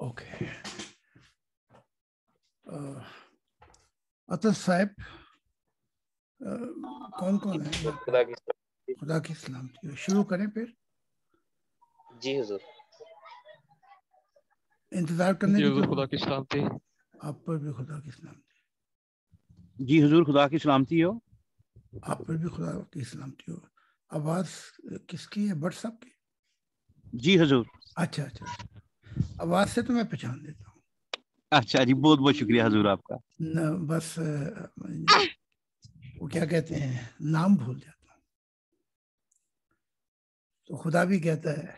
Okay. Uh, अतः साहब uh, कौन कौन है खुदा की खुदा की सलाम शुरू करें फिर जी हजूर इंतजार करने जी हुजूर खुदा की सलामती आप पर भी खुदा की सलामती जी हजूर खुदा की सलामती हो आप पर भी खुदा की सलामती हो आवाज किसकी है बट साहब की जी हजूर अच्छा अच्छा आवाज से तो मैं पहचान देता हूँ अच्छा जी बहुत बहुत शुक्रिया हजूर आपका न, बस वो क्या कहते हैं नाम भूल जाता हूँ तो खुदा भी कहता है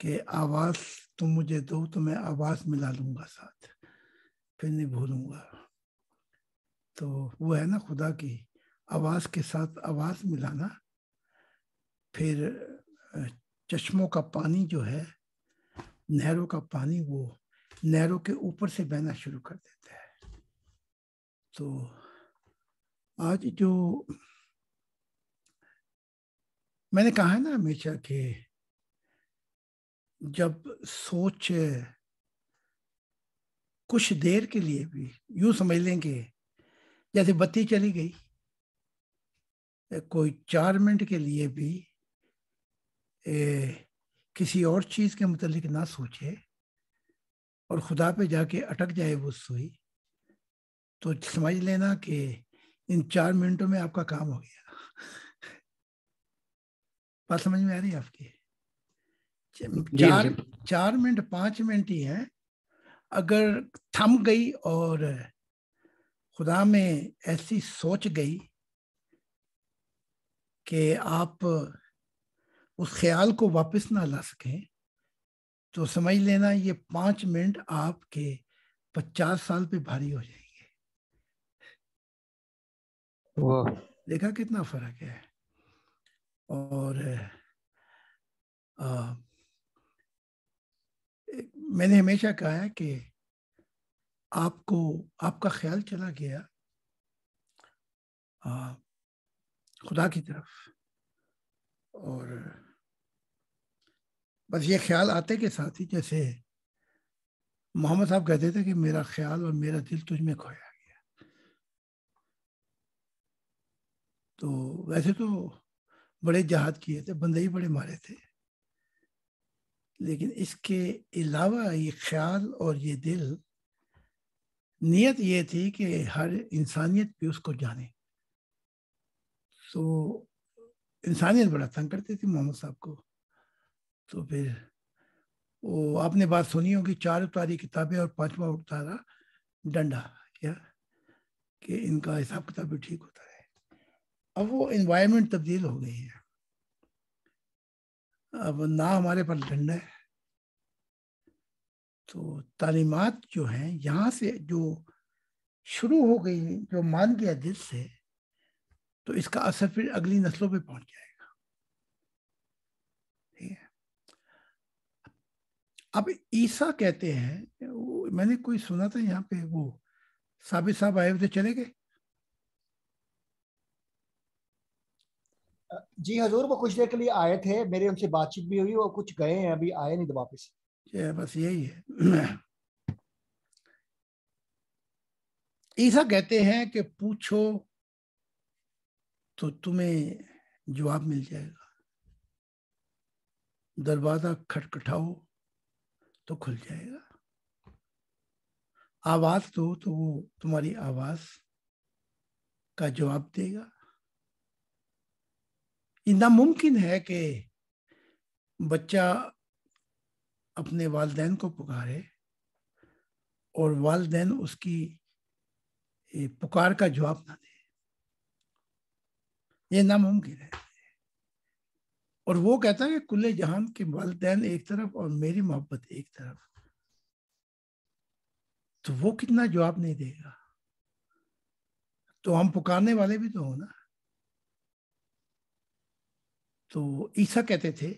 कि आवाज तुम मुझे दो तो मैं आवाज मिला लूंगा साथ फिर नहीं भूलूंगा तो वो है ना खुदा की आवाज के साथ आवाज मिलाना फिर चश्मों का पानी जो है नहरों का पानी वो नहरों के ऊपर से बहना शुरू कर देता है तो आज जो मैंने कहा है ना हमेशा कि जब सोच कुछ देर के लिए भी यूं समझ लेंगे जैसे बत्ती चली गई कोई चार मिनट के लिए भी ए, किसी और चीज़ के मतलब ना सोचे और खुदा पे जाके अटक जाए वो सुई तो समझ लेना कि इन चार मिनटों में आपका काम हो गया बात समझ में आ रही है आपकी चार चार मिनट पांच मिनट ही हैं अगर थम गई और खुदा में ऐसी सोच गई कि आप उस ख्याल को वापस ना ला सकें तो समझ लेना ये पांच मिनट आपके पचास साल पे भारी हो जाएंगे देखा कितना फर्क है और आ, मैंने हमेशा कहा है कि आपको आपका ख्याल चला गया आ, खुदा की तरफ और बस ये ख्याल आते के साथ ही जैसे मोहम्मद साहब कहते थे कि मेरा ख्याल और मेरा दिल तुझ में खोया गया तो वैसे तो बड़े जहाद किए थे बंदे ही बड़े मारे थे लेकिन इसके अलावा ये ख्याल और ये दिल नियत ये थी कि हर इंसानियत भी उसको जाने तो इंसानियत बड़ा तंग करती थी मोहम्मद साहब को तो फिर वो आपने बात सुनी होगी चार उतारी किताबें और पांचवा उतारा डंडा या कि इनका हिसाब किताब भी ठीक होता है अब वो इन्वायरमेंट तब्दील हो गई है अब ना हमारे पास डंडा है तो तालीमत जो है यहाँ से जो शुरू हो गई जो मान गया दिल से तो इसका असर फिर अगली नस्लों पे पहुंच जाएगा अब ईसा कहते हैं मैंने कोई सुना था यहाँ पे वो साबिर साहब आए हुए थे चले गए जी हजूर वो कुछ देर के लिए आए थे मेरे उनसे बातचीत भी हुई वो कुछ गए हैं अभी आए नहीं वापस बस यही है ईसा कहते हैं कि पूछो तो तुम्हें जवाब मिल जाएगा दरवाजा खटखटाओ तो खुल जाएगा आवाज दो तो वो तुम्हारी आवाज का जवाब देगा नामुमकिन है कि बच्चा अपने वालदेन को पुकारे और वालदेन उसकी पुकार का जवाब ना दे ये नामुमकिन है और वो कहता है कि कुल्ले जहान के वालदेन एक तरफ और मेरी मोहब्बत एक तरफ तो वो कितना जवाब नहीं देगा तो हम पुकारने वाले भी तो हो ना तो ईसा कहते थे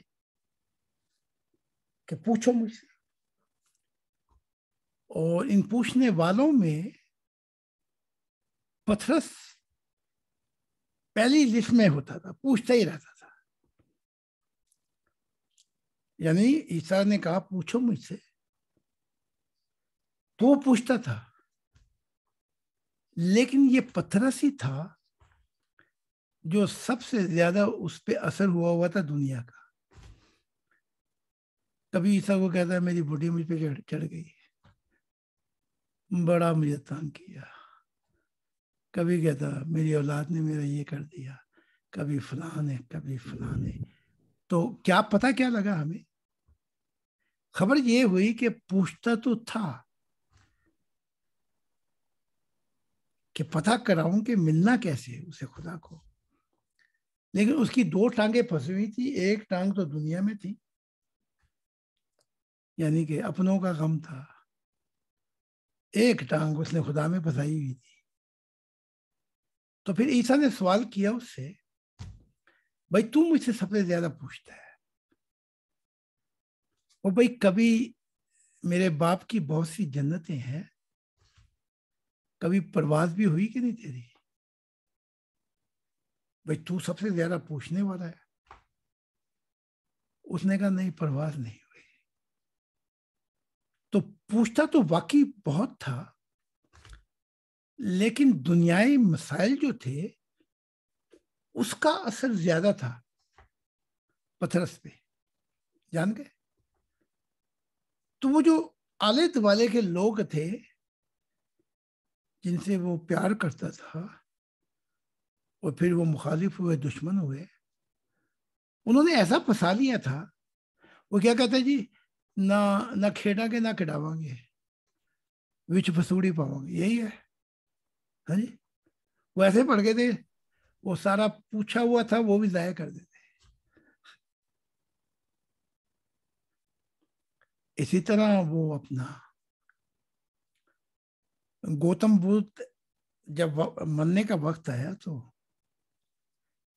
कि पूछो मुझसे और इन पूछने वालों में पथरस पहली लिस्ट में होता था पूछता ही रहता यानी ईसा ने कहा पूछो मुझसे तो पूछता था लेकिन ये पथरस ही था जो सबसे ज्यादा उस पर असर हुआ हुआ था दुनिया का कभी ईसा को कहता है मेरी बुढ़ी मुझ पर चढ़ गई बड़ा मुझे तंग किया कभी कहता मेरी औलाद ने मेरा ये कर दिया कभी फलाने कभी फलाने तो क्या पता क्या लगा हमें खबर ये हुई कि पूछता तो था कि पता कराऊं कि मिलना कैसे उसे खुदा को लेकिन उसकी दो टांगे फंसी हुई थी एक टांग तो दुनिया में थी यानी कि अपनों का गम था एक टांग उसने खुदा में फंसाई हुई थी तो फिर ईसा ने सवाल किया उससे भाई तू मुझसे सबसे ज्यादा पूछता है वो भाई कभी मेरे बाप की बहुत सी जन्नतें हैं कभी प्रवास भी हुई कि नहीं तेरी भाई तू सबसे ज्यादा पूछने वाला है उसने कहा नहीं प्रवास नहीं हुई तो पूछता तो वाकई बहुत था लेकिन दुनियाई मसाइल जो थे उसका असर ज्यादा था पथरस पे जान गए तो वो जो आले दुआले के लोग थे जिनसे वो प्यार करता था और फिर वो मुखालिफ हुए दुश्मन हुए उन्होंने ऐसा फंसा लिया था वो क्या कहते जी ना ना खेडांगे ना खिडावांगे विच फसूड़ी पावांगे यही है हाँ जी वो ऐसे पढ़ गए थे वो सारा पूछा हुआ था वो भी ज़ाया कर देते इसी तरह वो अपना गौतम बुद्ध जब मरने का वक्त आया तो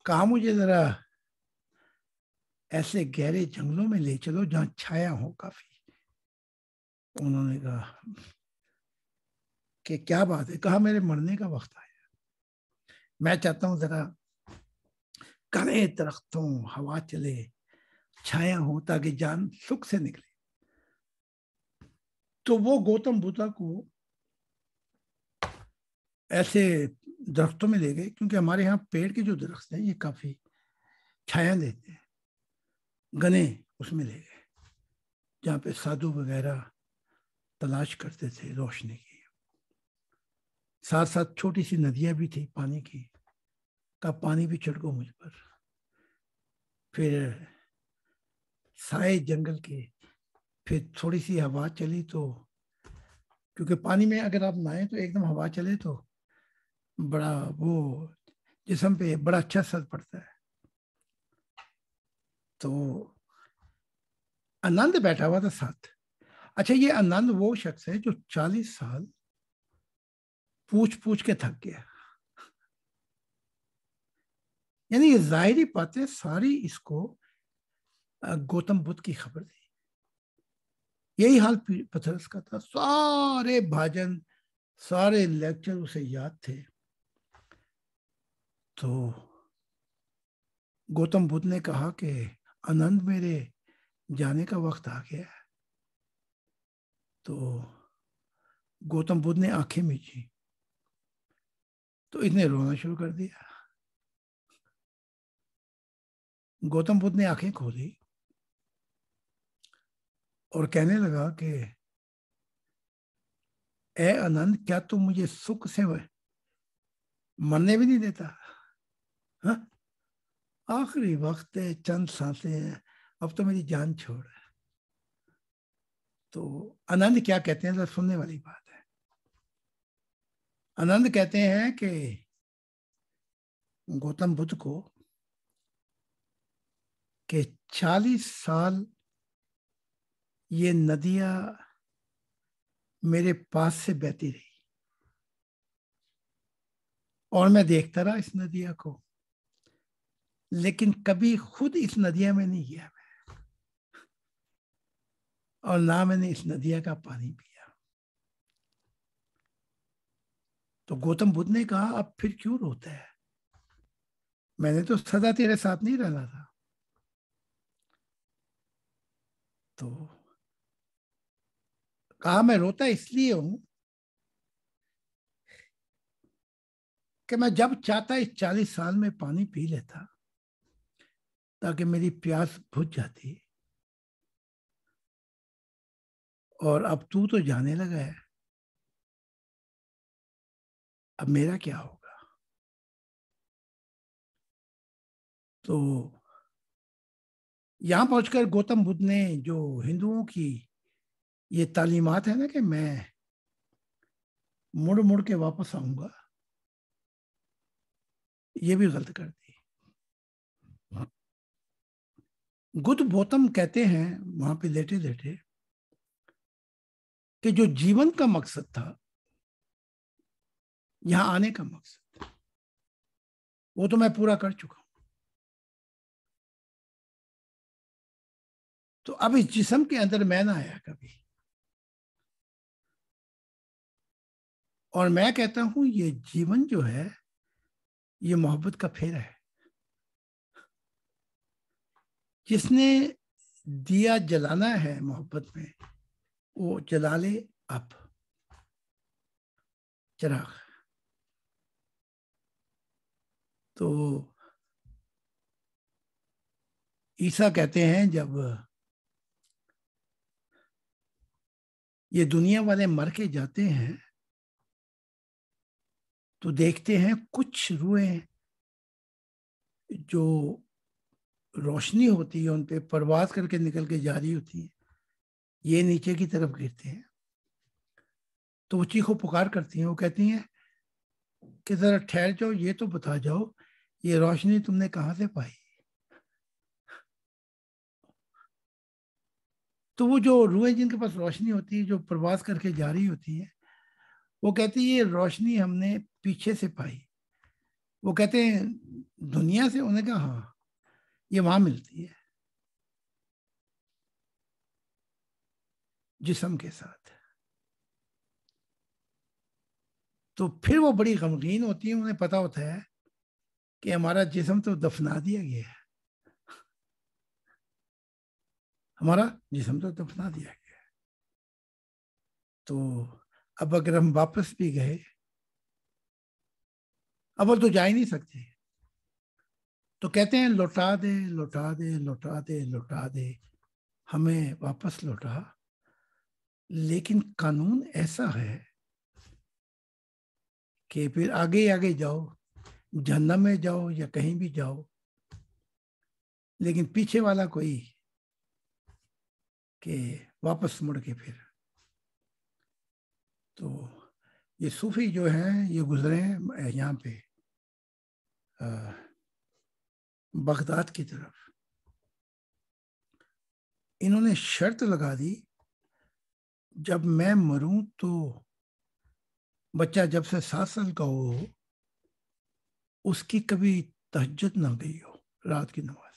कहा मुझे जरा ऐसे गहरे जंगलों में ले चलो जहां छाया हो काफी उन्होंने कहा कि क्या बात है कहा मेरे मरने का वक्त आया मैं चाहता हूं जरा कड़े दरख्तों हवा चले छाया हो ताकि जान सुख से निकले तो वो गौतम बुद्धा को ऐसे दरख्तों में ले गए क्योंकि हमारे यहाँ पेड़ के जो दरख्त हैं ये काफ़ी छाया देते हैं गने उसमें ले गए जहाँ पे साधु वगैरह तलाश करते थे रोशनी की साथ साथ छोटी सी नदियाँ भी थी पानी की का पानी भी छिड़को मुझ पर फिर साए जंगल के फिर थोड़ी सी हवा चली तो क्योंकि पानी में अगर आप नहाएं तो एकदम हवा चले तो बड़ा वो जिसम पे बड़ा अच्छा असर पड़ता है तो आनंद बैठा हुआ था साथ अच्छा ये आनंद वो शख्स है जो चालीस साल पूछ पूछ के थक गया यानी ये जाहिर बातें सारी इसको गौतम बुद्ध की खबर थी यही हाल पथरस का था सारे भाजन सारे लेक्चर उसे याद थे तो गौतम बुद्ध ने कहा कि आनंद मेरे जाने का वक्त आ गया है तो गौतम बुद्ध ने आंखें मीची तो इसने रोना शुरू कर दिया गौतम बुद्ध ने आंखें खोली और कहने लगा कि ए आनंद क्या तुम मुझे सुख से मरने भी नहीं देता हाँ? आखिरी वक्त है चंद सांसे हैं अब तो मेरी जान छोड़ है तो आनंद क्या कहते हैं सुनने वाली बात है आनंद कहते हैं कि गौतम बुद्ध को कि चालीस साल ये नदियां मेरे पास से बहती रही और मैं देखता रहा इस नदिया को लेकिन कभी खुद इस नदिया में नहीं गया मैं और ना मैंने इस नदिया का पानी पिया तो गौतम बुद्ध ने कहा अब फिर क्यों रोता है मैंने तो सदा तेरे साथ नहीं रहना था तो कहा मैं रोता इसलिए हूं कि मैं जब चाहता इस चालीस साल में पानी पी लेता ताकि मेरी प्यास भुज जाती और अब तू तो जाने लगा है अब मेरा क्या होगा तो यहां पहुंचकर गौतम बुद्ध ने जो हिंदुओं की ये तालीमत है ना कि मैं मुड़ मुड़ के वापस आऊंगा ये भी गलत कर दी गुद बोतम कहते हैं वहां पे लेटे लेटे कि जो जीवन का मकसद था यहां आने का मकसद वो तो मैं पूरा कर चुका हूं तो अब इस जिसम के अंदर मैं ना आया कभी और मैं कहता हूं ये जीवन जो है ये मोहब्बत का फेरा है जिसने दिया जलाना है मोहब्बत में वो जला ले आप चराग तो ईसा कहते हैं जब ये दुनिया वाले मर के जाते हैं तो देखते हैं कुछ रूहें जो रोशनी होती है उन पर परवाज करके निकल के जा रही होती है ये नीचे की तरफ गिरते हैं तो वो चीखो पुकार करती हैं वो कहती हैं कि ज़रा ठहर जाओ ये तो बता जाओ ये रोशनी तुमने कहाँ से पाई तो वो जो रूहें जिनके पास रोशनी होती है जो प्रवास करके जा रही होती है वो कहती है ये रोशनी हमने पीछे से पाई वो कहते हैं दुनिया से उन्हें कहा हाँ ये वहां मिलती है जिसम के साथ तो फिर वो बड़ी गमगीन होती है उन्हें पता होता है कि हमारा जिसम तो दफना दिया गया है हमारा जिसम तो दफना दिया गया है तो अब अगर हम वापस भी गए अब वो तो जा ही नहीं सकते तो कहते हैं लौटा दे लौटा दे लौटा दे लौटा दे हमें वापस लौटा लेकिन कानून ऐसा है कि फिर आगे आगे जाओ झन्ना में जाओ या कहीं भी जाओ लेकिन पीछे वाला कोई के वापस मुड़ के फिर तो ये सूफी जो हैं ये गुजरे हैं यहाँ पे बगदाद की तरफ इन्होंने शर्त लगा दी जब मैं मरूं तो बच्चा जब से सात साल का हो उसकी कभी तहजत ना गई हो रात की नमाज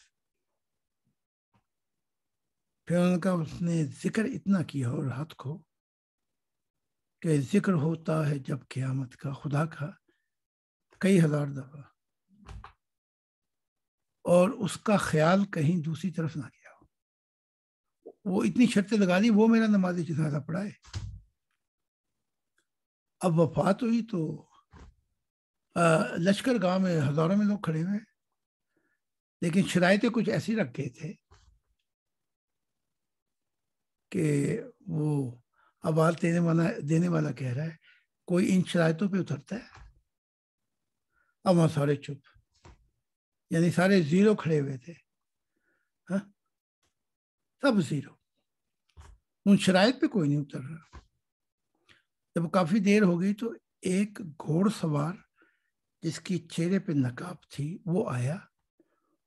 फिर उनका उसने जिक्र इतना किया हो रात को कि जिक्र होता है जब क्यामत का खुदा का कई हज़ार दफ़ा और उसका ख्याल कहीं दूसरी तरफ ना गया हो वो इतनी शर्तें लगा दी वो मेरा नमाजी जनाजा पढ़ाए अब वफात हुई तो लश्कर गांव में हजारों में लोग खड़े हुए लेकिन शरायतें कुछ ऐसी रख गए थे कि वो आवाज देने वाला देने वाला कह रहा है कोई इन शरायतों पे उतरता है अब वहाँ सारे चुप यानी सारे जीरो खड़े हुए थे हा? सब जीरो उन शराय पे कोई नहीं उतर रहा जब काफी देर हो गई तो एक घोड़सवार जिसकी चेहरे पे नकाब थी वो आया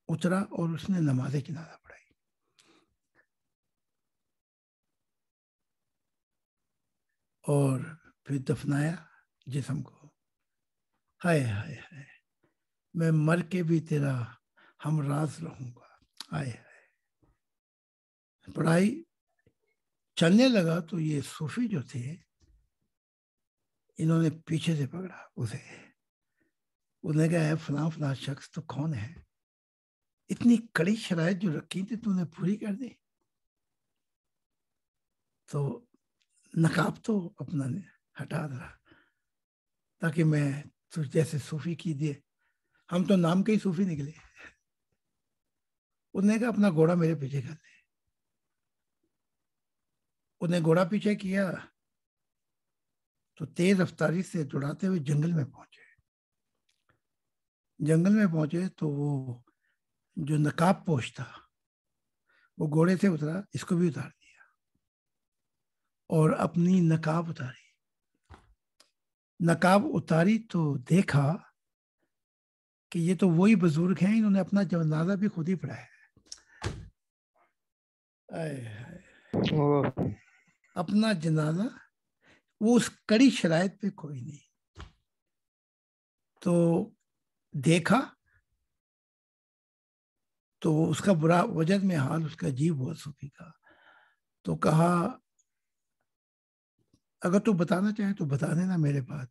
उतरा और उसने नमाजे किनारा पढ़ाई और फिर दफनाया जिसम को हाय हाय हाय मैं मर के भी तेरा हम राज रहूंगा आए है पढ़ाई चलने लगा तो ये सूफी जो थे इन्होंने पीछे से पकड़ा उसे उन्हें कहा है फला फला शख्स तो कौन है इतनी कड़ी शराय जो रखी थी तूने पूरी कर दी तो नकाब तो अपना हटा दिया ताकि मैं तुझ जैसे सूफी की दे हम तो नाम के ही सूफी निकले उन्हें कहा अपना घोड़ा मेरे पीछे कर ले उन्हें घोड़ा पीछे किया तो तेज रफ्तारी से जुड़ाते हुए जंगल में पहुंचे जंगल में पहुंचे तो वो जो नकाब पोष था वो घोड़े से उतरा इसको भी उतार दिया और अपनी नकाब उतारी नकाब उतारी तो देखा कि ये तो वही बुजुर्ग हैं इन्होंने अपना जनाजा भी खुद ही पढ़ाया है अपना जनाजा वो उस कड़ी शराय पे कोई नहीं तो देखा तो उसका बुरा वजन में हाल उसका जीव बहुत सुखी का तो कहा अगर तू बताना चाहे तो बता देना मेरे पास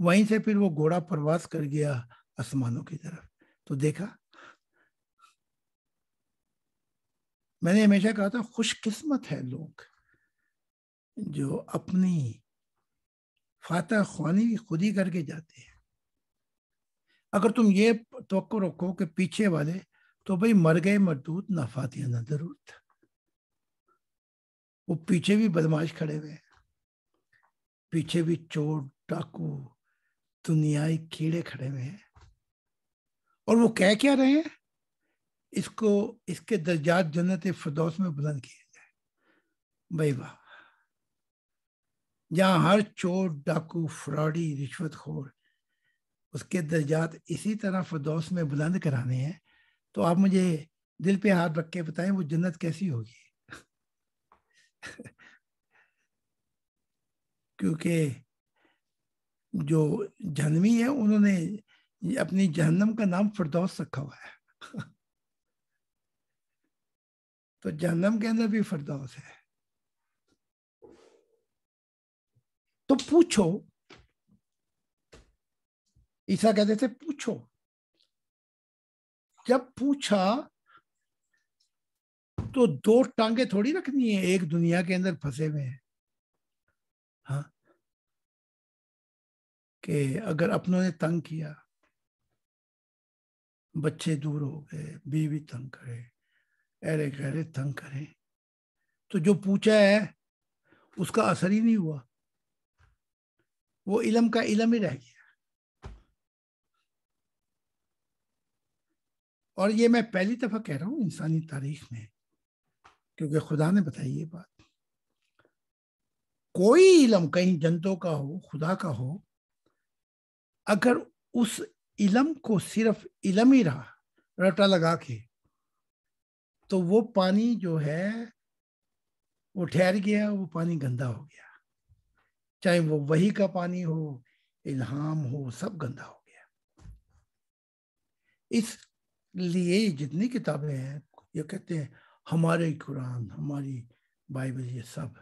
वहीं से फिर वो घोड़ा प्रवास कर गया आसमानों की तरफ तो देखा मैंने हमेशा कहा था खुशकिस्मत है लोग जो अपनी फातह खानी खुद ही करके जाते हैं अगर तुम ये तो रखो कि पीछे वाले तो भाई मर गए मरदूत ना फातिया ना जरूरत वो पीछे भी बदमाश खड़े हुए हैं पीछे भी चोर डाकू दुनियाई कीड़े खड़े हुए हैं और वो कह क्या रहे हैं इसको इसके दर्जात जन्नत फदौस में बुलंद किया जाए भाई वाह जहां हर चोर डाकू फ्रॉडी रिश्वत खोर उसके दर्जात इसी तरह फदौस में बुलंद कराने हैं तो आप मुझे दिल पे हाथ रख के बताएं वो जन्नत कैसी होगी क्योंकि जो जन्मी है उन्होंने ये अपनी जहन्नम का नाम फरदौस रखा हुआ है तो जहन्नम के अंदर भी फरदौस है तो पूछो ईसा कहते थे पूछो जब पूछा तो दो टांगे थोड़ी रखनी है एक दुनिया के अंदर फंसे हुए हैं हाँ कि अगर अपनों ने तंग किया बच्चे दूर हो गए बीवी तंग करे अरे गहरे तंग करे तो जो पूछा है उसका असर ही नहीं हुआ वो इलम का इलम ही रह गया और ये मैं पहली दफा कह रहा हूं इंसानी तारीख में क्योंकि खुदा ने बताई ये बात कोई इलम कहीं जनतों का हो खुदा का हो अगर उस इलम को सिर्फ इलम ही रहा रटा लगा के तो वो पानी जो है वो ठहर गया वो पानी गंदा हो गया चाहे वो वही का पानी हो इल्हाम हो सब गंदा हो गया इस लिए जितनी किताबें हैं ये कहते हैं हमारे कुरान हमारी बाइबल ये सब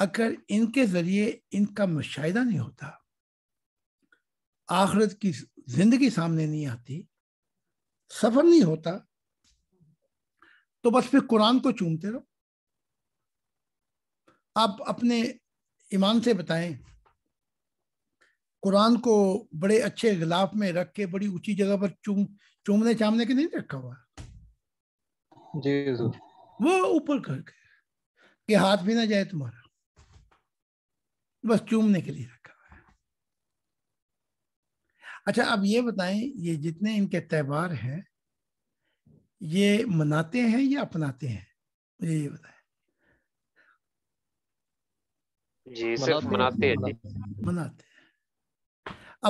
अगर इनके जरिए इनका मुशाह नहीं होता आखरत की जिंदगी सामने नहीं आती सफर नहीं होता तो बस फिर कुरान को चूमते रहो आप अपने ईमान से बताएं कुरान को बड़े अच्छे गिलाफ में रख के बड़ी ऊंची जगह पर चूम चूमने चामने के नहीं रखा हुआ जी वो ऊपर करके कि हाथ भी ना जाए तुम्हारा बस चूमने के लिए रख अच्छा अब ये बताएं ये जितने इनके त्यौहार हैं ये मनाते हैं या अपनाते हैं मुझे ये बताएं जी सिर्फ मनाते हैं मनाते हैं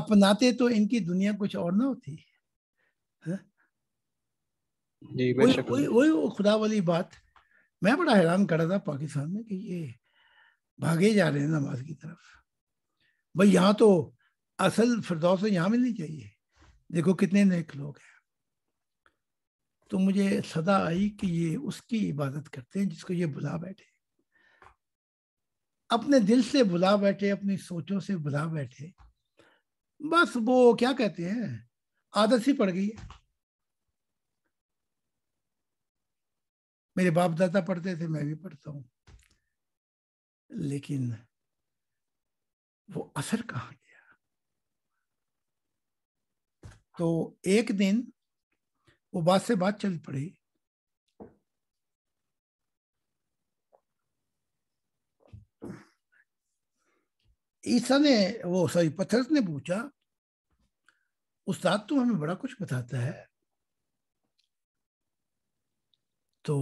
अपनाते तो इनकी दुनिया कुछ और ना होती है वही खुदा वाली बात मैं बड़ा हैरान कर रहा था पाकिस्तान में कि ये भागे जा रहे हैं नमाज की तरफ भाई यहाँ तो असल फिरदौस तो यहाँ मिलनी चाहिए देखो कितने नेक लोग हैं तो मुझे सदा आई कि ये उसकी इबादत करते हैं जिसको ये बुला बैठे अपने दिल से बुला बैठे अपनी सोचों से बुला बैठे बस वो क्या कहते हैं आदत सी पड़ गई है मेरे बाप दादा पढ़ते थे मैं भी पढ़ता हूं लेकिन वो असर कहाँ तो एक दिन वो बात से बात चल पड़ी ईसा ने वो सॉरी पथरस ने पूछा उस्ताद तो हमें बड़ा कुछ बताता है तो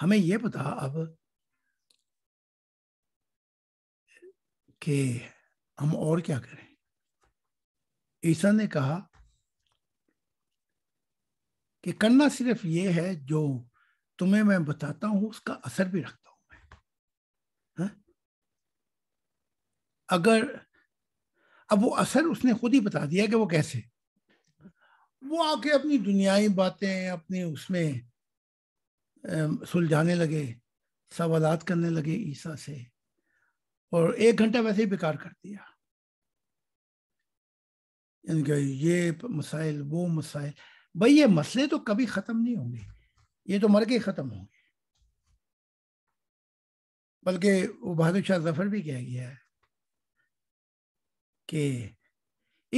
हमें ये बता अब कि हम और क्या करें ईसा ने कहा कि करना सिर्फ ये है जो तुम्हें मैं बताता हूं उसका असर भी रखता हूं मैं हा? अगर अब वो असर उसने खुद ही बता दिया कि वो कैसे वो आके अपनी दुनियाई बातें अपने उसमें सुलझाने लगे सवालत करने लगे ईसा से और एक घंटा वैसे ही बेकार कर दिया इनके ये मसाइल वो मसाइल भाई ये मसले तो कभी ख़त्म नहीं होंगे ये तो मर के ख़त्म होंगे बल्कि वो बहादुर शाह जफर भी कह गया है कि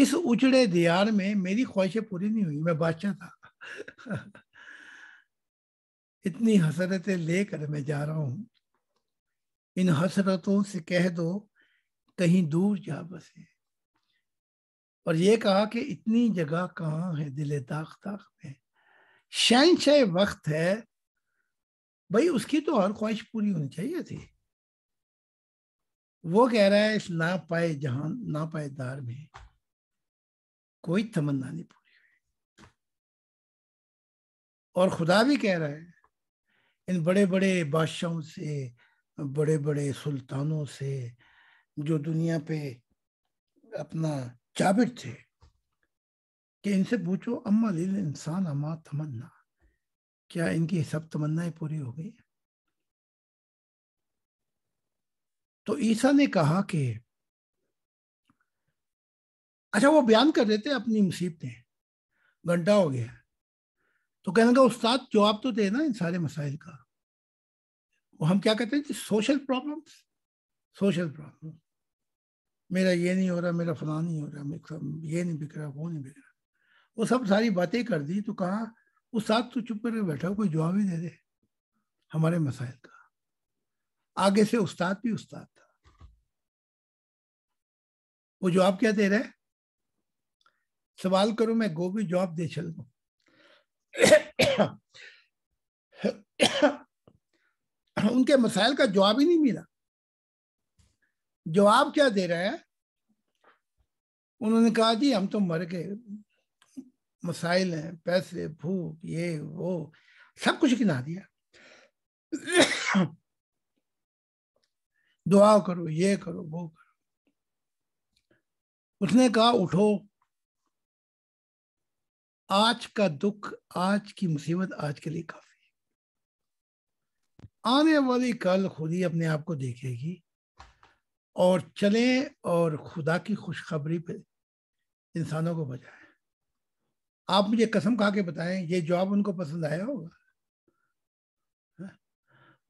इस उजड़े दियार में मेरी ख्वाहिशें पूरी नहीं हुई मैं बादशाह था इतनी हसरतें लेकर मैं जा रहा हूँ इन हसरतों से कह दो कहीं दूर जा बसे और ये कहा कि इतनी जगह कहाँ है दिले दाग में शहनशाह वक्त है भाई उसकी तो हर ख्वाहिश पूरी होनी चाहिए थी वो कह रहा है इस ना पाए जहां ना पाए दार में कोई तमन्ना नहीं पूरी हुई और खुदा भी कह रहा है इन बड़े बड़े बादशाहों से बड़े बड़े सुल्तानों से जो दुनिया पे अपना जाबिर थे कि इनसे पूछो अम्मा लील इंसान अम्मा तमन्ना क्या इनकी सब तमन्नाएं पूरी हो गई तो ईसा ने कहा कि अच्छा वो बयान कर रहे थे अपनी मुसीबतें घंटा हो गया तो कहने का उस्ताद जवाब तो दे ना इन सारे मसाइल का वो हम क्या कहते हैं सोशल प्रॉब्लम्स सोशल प्रॉब्लम्स मेरा ये नहीं हो रहा मेरा फला नहीं हो रहा मेरा ये नहीं बिक रहा वो नहीं बिक रहा वो सब सारी बातें कर दी तो कहा उस साथ तो चुप करके बैठा कोई जवाब ही दे दे हमारे मसाइल का आगे से उस्ताद भी उस्ताद था वो जवाब क्या दे रहे सवाल करो मैं गोभी जवाब दे चल दू उनके मसाइल का जवाब ही नहीं मिला जवाब क्या दे रहे हैं उन्होंने कहा जी हम तो मर गए मसाइल हैं पैसे भूख ये वो सब कुछ गिना दिया दुआ करो ये करो वो करो उसने कहा उठो आज का दुख आज की मुसीबत आज के लिए काफी आने वाली कल खुद ही अपने आप को देखेगी और चलें और खुदा की खुशखबरी पे इंसानों को बजाए आप मुझे कसम खा के बताएं ये जॉब उनको पसंद आया होगा हाँ?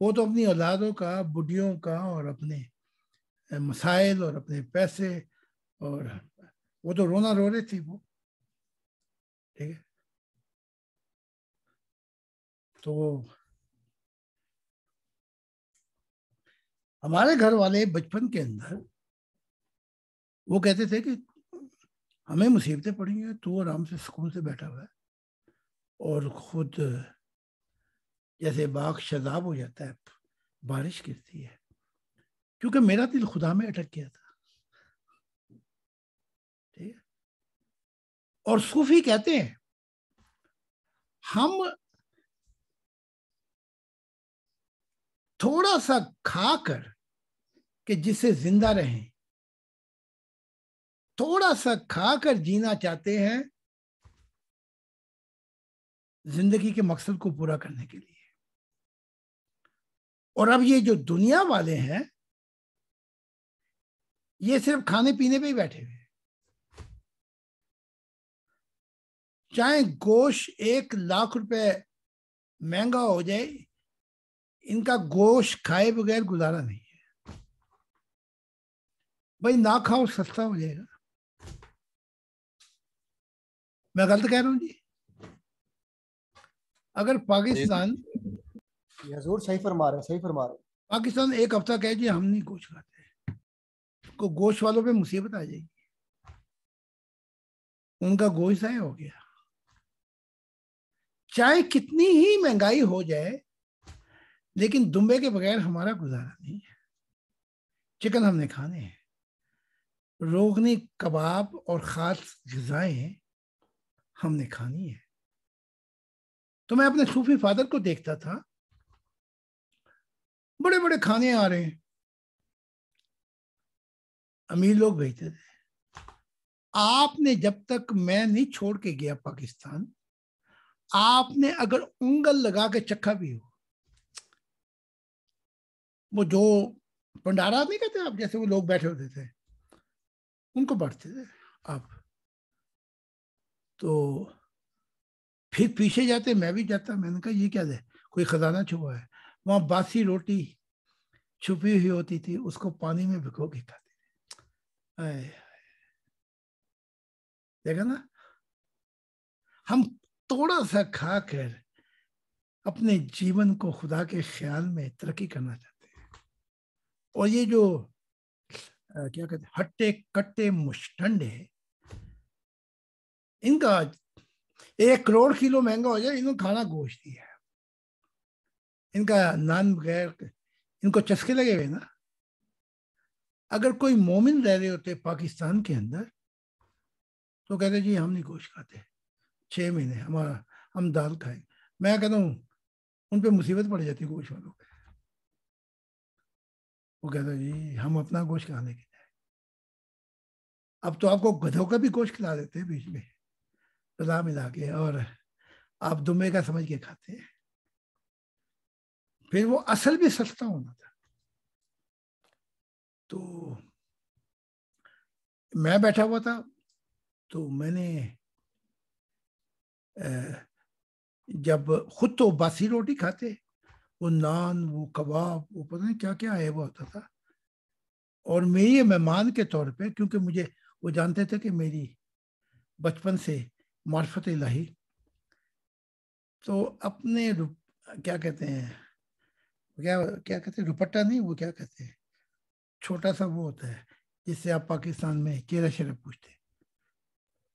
वो तो अपनी औलादों का बुढ़ियों का और अपने मसाइल और अपने पैसे और वो तो रोना रो रहे थे वो ठीक है तो हमारे घर वाले बचपन के अंदर वो कहते थे कि हमें मुसीबतें पड़ी हैं तो आराम से सुकून से बैठा हुआ है और खुद जैसे बाग शजाब हो जाता है बारिश गिरती है क्योंकि मेरा दिल खुदा में अटक गया था ठीक है और सूफी कहते हैं हम थोड़ा सा खाकर कि जिससे जिंदा रहें थोड़ा सा खाकर जीना चाहते हैं जिंदगी के मकसद को पूरा करने के लिए और अब ये जो दुनिया वाले हैं ये सिर्फ खाने पीने पे ही बैठे हुए चाहे गोश एक लाख रुपए महंगा हो जाए इनका गोश खाए बगैर गुजारा नहीं है भाई ना खाओ सस्ता हो जाएगा मैं गलत कह रहा हूं जी अगर पाकिस्तान सही फरमा रहे सही फरमा रहे पाकिस्तान एक हफ्ता कहे जी हम नहीं गोश खाते को गोश्त वालों पे मुसीबत आ जाएगी उनका गोश है हो गया चाहे कितनी ही महंगाई हो जाए लेकिन दुम्बे के बगैर हमारा गुजारा नहीं है चिकन हमने खाने हैं रोगनी कबाब और ख़ास गजाएं हमने खानी है तो मैं अपने सूफी फादर को देखता था बड़े बड़े खाने आ रहे हैं अमीर लोग भेजते थे आपने जब तक मैं नहीं छोड़ के गया पाकिस्तान आपने अगर उंगल लगा के चखा भी हो वो जो भंडारा नहीं कहते आप जैसे वो लोग बैठे होते थे उनको बांटते थे आप तो फिर पीछे जाते मैं भी जाता मैंने कहा ये क्या है कोई खजाना छुपा है वहां बासी रोटी छुपी हुई होती थी उसको पानी में भिगो के खाते थे देखा ना हम थोड़ा सा खा कर अपने जीवन को खुदा के ख्याल में तरक्की करना चाहते और ये जो आ, क्या कहते हट्टे कट्टे मुस्टंड है इनका एक करोड़ किलो महंगा हो जाए इन्होंने खाना गोश्त ही है इनका नान बगैर इनको चस्के लगे हुए ना अगर कोई मोमिन रह रहे होते पाकिस्तान के अंदर तो कहते जी हम नहीं गोश्त खाते छः महीने हमारा हम दाल खाएंगे मैं कहता हूँ उन पर मुसीबत पड़ जाती है गोश्त वालों पर वो कहता जी हम अपना गोश्त खाने के जाए अब तो आपको गधों का भी गोश्त खिला देते हैं बीच में सलाह मिला के और आप दुमे का समझ के खाते हैं फिर वो असल भी सस्ता होना था तो मैं बैठा हुआ था तो मैंने जब खुद तो बासी रोटी खाते वो नान वो कबाब वो पता नहीं क्या क्या आया हुआ होता था और मैं ये मेहमान के तौर पे क्योंकि मुझे वो जानते थे कि मेरी बचपन से मार्फत लाही तो अपने क्या कहते हैं क्या क्या कहते हैं रुपट्टा नहीं वो क्या कहते हैं छोटा सा वो होता है जिससे आप पाकिस्तान में केरा शेरा पूछते हैं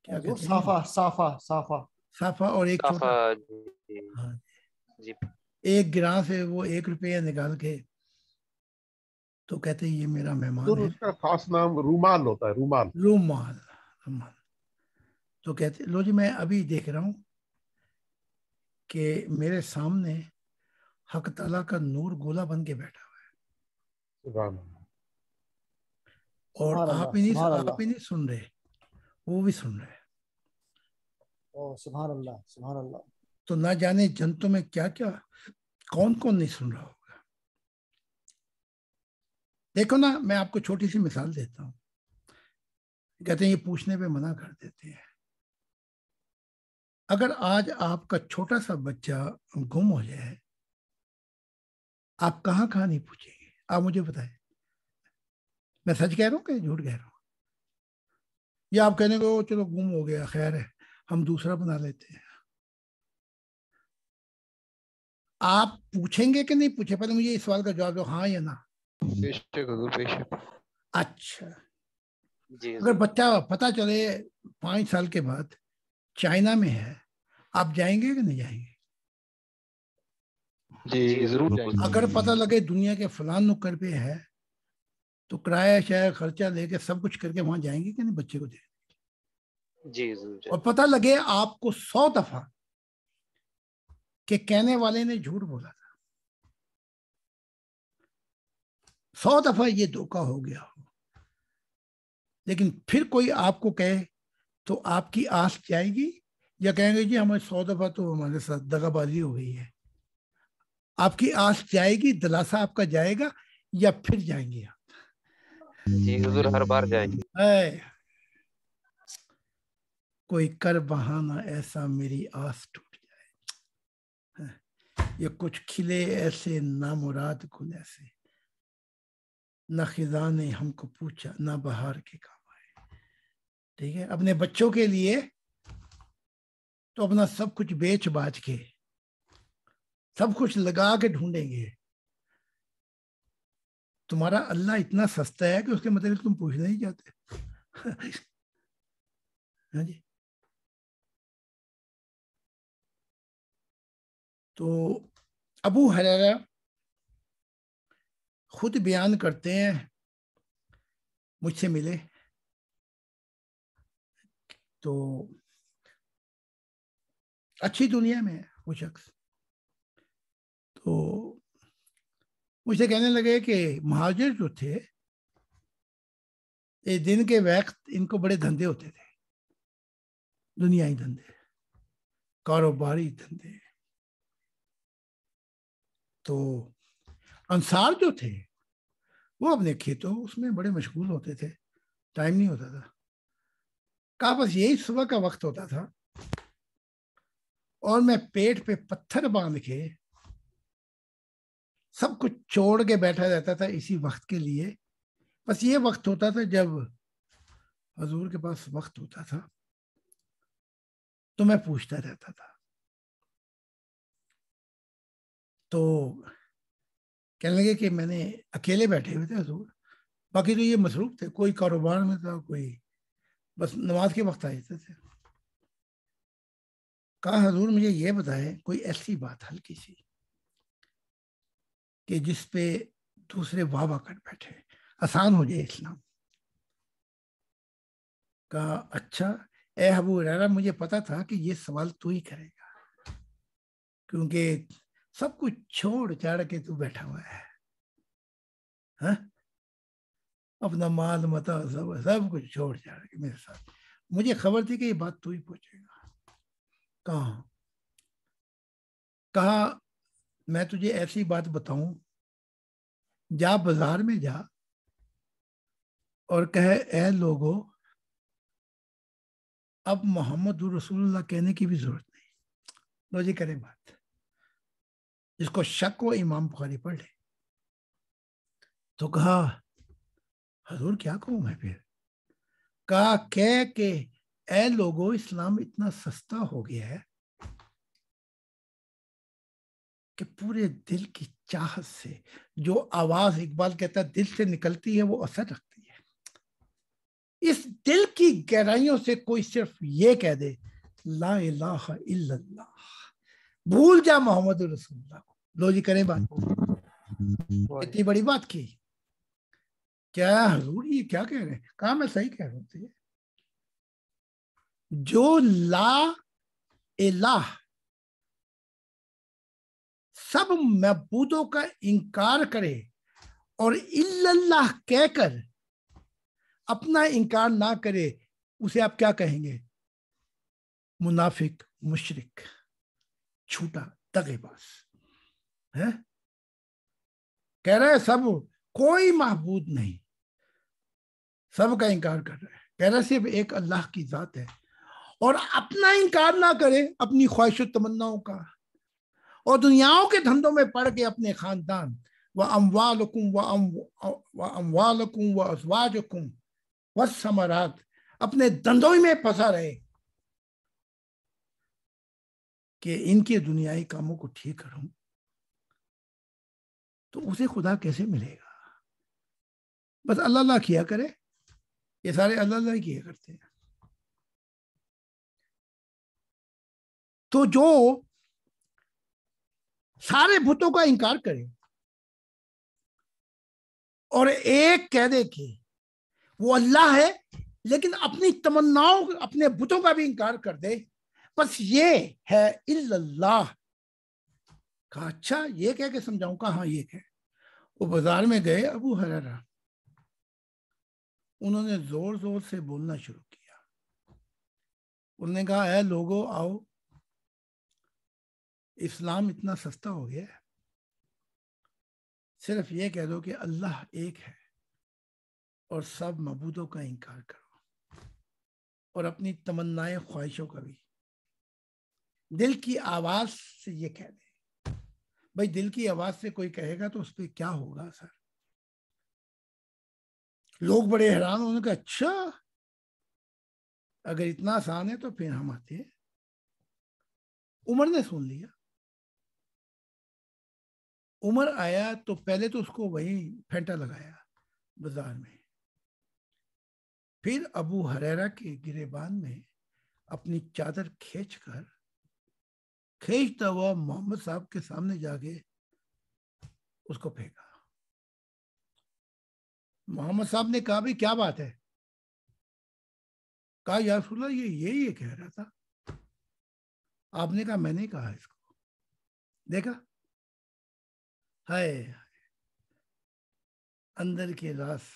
क्या कहते साफा साफा साफा साफा और एक साफा, जी, हाँ जी एक गिलास से वो एक रुपया निकाल के तो कहते ये मेरा मेहमान तो है उसका खास नाम रूमाल होता है रूमाल रूमाल रूमाल तो कहते लो जी मैं अभी देख रहा हूँ कि मेरे सामने हक तला का नूर गोला बन के बैठा हुआ है और आप ही नहीं आप ही नहीं सुन रहे वो भी सुन रहे ओ सुभान अल्लाह सुभान अल्लाह तो ना जाने जंतु में क्या क्या कौन कौन नहीं सुन रहा होगा देखो ना मैं आपको छोटी सी मिसाल देता हूं कहते हैं ये पूछने पे मना कर देते हैं अगर आज आपका छोटा सा बच्चा गुम हो जाए आप कहाँ कहाँ नहीं पूछेंगे आप मुझे बताएं मैं सच कह रहा हूँ कि झूठ कह रहा हूँ या आप कहने को चलो गुम हो गया खैर है हम दूसरा बना लेते हैं आप पूछेंगे कि नहीं पूछे पहले मुझे इस सवाल का जवाब दो हाँ या ना अच्छा जी अगर बच्चा पता चले पांच साल के बाद चाइना में है आप जाएंगे कि नहीं जाएंगे जी जरूर अगर पता लगे दुनिया के फलान नुक्कर पे है तो किराया शायद खर्चा लेके सब कुछ करके वहां जाएंगे कि नहीं बच्चे को दे जी जरूर और पता लगे आपको सौ दफा कि कहने वाले ने झूठ बोला था सौ दफा ये धोखा हो गया हो लेकिन फिर कोई आपको कहे तो आपकी आस जाएगी या कहेंगे जी हमें सौ दफा तो हमारे साथ दगाबाजी हो गई है आपकी आस जाएगी दिलासा आपका जाएगा या फिर जाएंगे आप हर बार जाएंगे कोई कर बहाना ऐसा मेरी आस ये कुछ खिले ऐसे ना मुराद गुल ऐसे ना खिजा ने हमको पूछा ना बहार के काम आए ठीक है अपने बच्चों के लिए तो अपना सब कुछ बेच बाज के सब कुछ लगा के ढूंढेंगे तुम्हारा अल्लाह इतना सस्ता है कि उसके मतलब तुम पूछना ही जाते हाँ जी तो अबू हरारा खुद बयान करते हैं मुझसे मिले तो अच्छी दुनिया में है वो शख्स तो मुझे कहने लगे कि महाजिर जो थे ये दिन के वक्त इनको बड़े धंधे होते थे दुनियाई धंधे कारोबारी धंधे तो अंसार जो थे वो अपने खेतों उसमें बड़े मशगूल होते थे टाइम नहीं होता था कहा बस यही सुबह का वक्त होता था और मैं पेट पे पत्थर बांध के सब कुछ छोड़ के बैठा रहता था इसी वक्त के लिए बस ये वक्त होता था जब हजूर के पास वक्त होता था तो मैं पूछता रहता था तो कहने लगे कि मैंने अकेले बैठे हुए थे हजूर बाकी तो ये मसरूफ थे कोई कारोबार में था कोई बस नमाज के वक्त आ जाते थे कहा हजूर मुझे ये बताए कोई ऐसी बात हल्की सी कि जिस पे दूसरे वाह वाह कर बैठे आसान हो जाए इस्लाम कहा अच्छा ए हबू मुझे पता था कि ये सवाल तू ही करेगा क्योंकि सब कुछ छोड़ चाड़ के तू बैठा हुआ है हा? अपना माल मता सब सब कुछ छोड़ चाड़ के मेरे साथ मुझे खबर थी कि ये बात तू ही पूछेगा कहा कहा मैं तुझे ऐसी बात बताऊं जा बाजार में जा और कहे ए लोगो अब मोहम्मद रसूलुल्लाह कहने की भी जरूरत नहीं लो जी करे बात जिसको शक हुआ इमाम बुखारी ले तो कहा हजूर क्या कहूँ मैं फिर कहा कह के ए लोगो इस्लाम इतना सस्ता हो गया है कि पूरे दिल की चाहत से जो आवाज इकबाल कहता है दिल से निकलती है वो असर रखती है इस दिल की गहराइयों से कोई सिर्फ ये कह दे ला इलाहा इल्लल्लाह भूल जा मोहम्मद रसूलुल्लाह को लो जी करें बात हम्म। इतनी बड़ी बात की क्या हजूर ये क्या कह रहे हैं कहा मैं सही कह रहा हूं जो ला एलाह सब महबूदों का इनकार करे और इलाह कहकर अपना इनकार ना करे उसे आप क्या कहेंगे मुनाफिक मुशरक छूटा दगेबाज है कह रहे हैं सब कोई महबूद नहीं सब का इनकार कर रहे हैं कह रहे सिर्फ एक अल्लाह की जात है और अपना इनकार ना करे अपनी ख्वाहिश तमन्नाओं का और दुनियाओं के धंधों में पड़ के अपने खानदान व अमवालकुम व अमवालकुम व अजवाजकुम व समरात अपने धंधों में फंसा रहे कि इनके दुनियाई कामों को ठीक करूं तो उसे खुदा कैसे मिलेगा बस अल्लाह अल्लाह किया करे ये सारे अल्लाह अल्लाह किया करते हैं तो जो सारे भूतों का इनकार करे और एक कह दे कि वो अल्लाह है लेकिन अपनी तमन्नाओं अपने भूतों का भी इनकार कर दे बस ये है इल्लाह कहा अच्छा ये कह के समझाऊ कहा हाँ ये कह वो बाजार में गए अबू हरारा उन्होंने जोर जोर से बोलना शुरू किया उन्होंने कहा है लोगो आओ इस्लाम इतना सस्ता हो गया है सिर्फ ये कह दो कि अल्लाह एक है और सब मबूदों का इनकार करो और अपनी तमन्नाएं ख्वाहिशों का भी दिल की आवाज से ये कह दे भाई दिल की आवाज से कोई कहेगा तो उस पर क्या होगा सर लोग बड़े हैरान होने का अच्छा अगर इतना आसान है तो फिर हम आते हैं उमर ने सुन लिया उमर आया तो पहले तो उसको वही फेंटा लगाया बाजार में फिर अबू हरेरा के गिरेबान में अपनी चादर खींचकर खींचता तो हुआ मोहम्मद साहब के सामने जाके उसको फेंका मोहम्मद साहब ने कहा भाई क्या बात है कहा यारसुल्ला ये ये ये कह रहा था आपने कहा मैंने कहा इसको देखा हाय अंदर के रास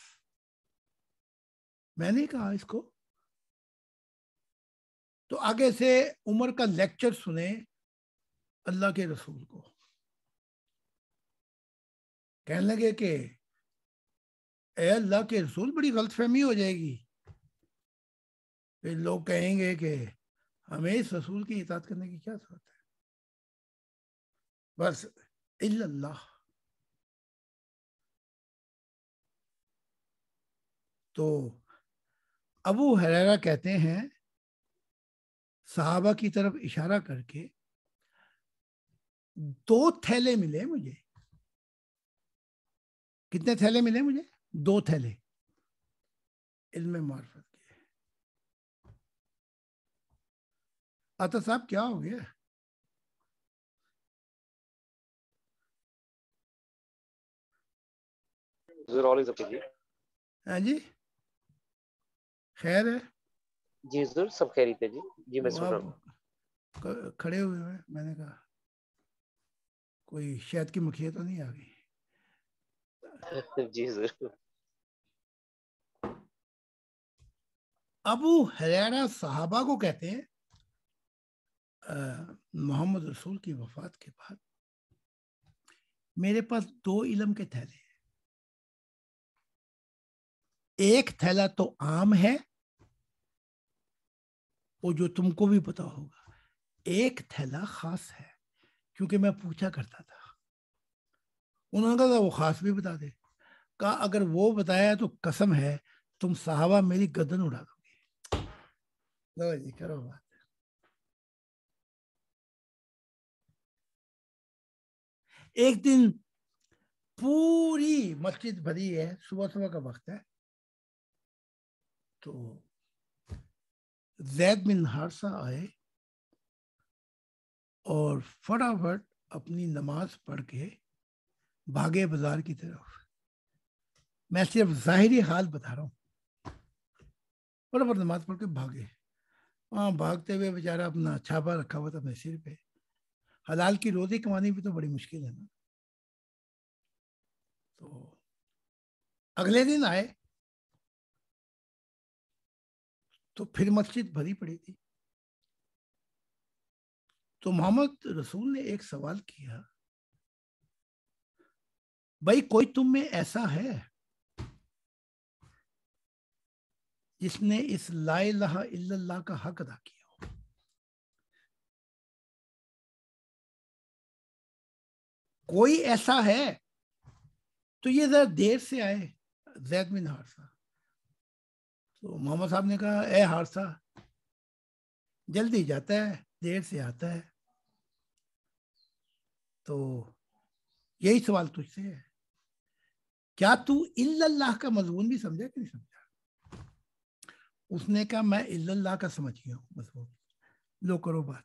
मैंने कहा इसको तो आगे से उमर का लेक्चर सुने अल्लाह के रसूल को कहने लगे कि अल्लाह के रसूल बड़ी गलत फहमी हो जाएगी फिर लोग कहेंगे कि हमें इस रसूल की इताद करने की क्या जरूरत है बस इल्लाह तो अबू हरेरा कहते हैं साहबा की तरफ इशारा करके दो थैले मिले मुझे कितने थैले मिले मुझे दो थैले इनमें मार्फत के अतः साहब क्या हो गया हाँ जी खैर है जी जरूर सब खैरित है जी जी मैं सुन रहा हूँ खड़े हुए हैं मैंने कहा कोई शहद की मुखिया तो नहीं आ गई जी अबू हरियाणा साहबा को कहते हैं मोहम्मद रसूल की वफात के बाद मेरे पास दो इलम के थैले एक थैला तो आम है वो जो तुमको भी पता होगा एक थैला खास है क्योंकि मैं पूछा करता था उन्होंने कहा वो खास भी बता दे कहा अगर वो बताया तो कसम है तुम साहबा मेरी गदन उड़ा दोगे जी करो बात एक दिन पूरी मस्जिद भरी है सुबह सुबह का वक्त है तो जैद बिन हारसा आए और फटाफट अपनी नमाज पढ़ के भागे बाजार की तरफ मैं सिर्फ जाहिरी हाल बता रहा हूँ फटाफट नमाज पढ़ के भागे वहाँ भागते हुए बेचारा अपना छापा रखा हुआ था अपने सिर पे हलाल की रोजी कमानी भी तो बड़ी मुश्किल है ना तो अगले दिन आए तो फिर मस्जिद भरी पड़ी थी तो मोहम्मद रसूल ने एक सवाल किया भाई कोई तुम में ऐसा है जिसने इस ला इल्लल्लाह का हक अदा किया हो कोई ऐसा है तो ये जरा देर से आए जैद बिन हारसा तो मोहम्मद साहब ने कहा ए हारसा जल्दी जाता है देर से आता है तो यही सवाल तुझसे है क्या तू इलाह का मजमून भी समझा कि नहीं समझा उसने कहा मैं इलाह का समझ गया हूं मजमून लो करो बात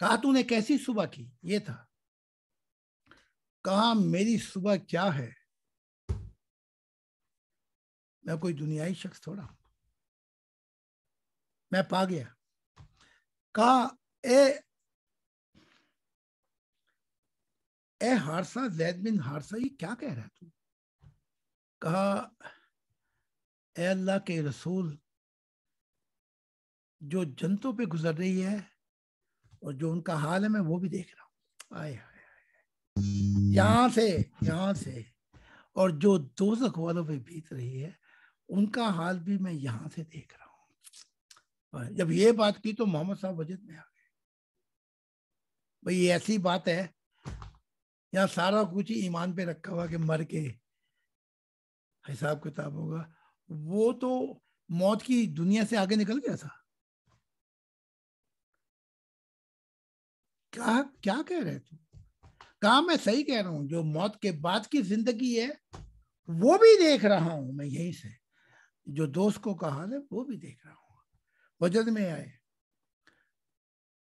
कहा तूने कैसी सुबह की ये था कहा मेरी सुबह क्या है मैं कोई दुनियाई शख्स थोड़ा मैं पा गया कहा ए ए हारसा जैद बिन हारसा ये क्या कह रहा है तू कहा ए अल्लाह के रसूल जो जंतों पे गुजर रही है और जो उनका हाल है मैं वो भी देख रहा हूँ आए हाय यहाँ से यहाँ से और जो दो वालों पे बीत रही है उनका हाल भी मैं यहाँ से देख रहा हूँ हाँ, जब ये बात की तो मोहम्मद साहब वजह में आ गए भाई ये ऐसी बात है यहाँ सारा कुछ ही ईमान पे रखा हुआ कि मर के हिसाब किताब होगा वो तो मौत की दुनिया से आगे निकल गया था क्या क्या कह रहे तू कहा मैं सही कह रहा हूं जो मौत के बाद की जिंदगी है वो भी देख रहा हूं मैं यहीं से जो दोस्त को कहा है वो भी देख रहा हूं वजद में आए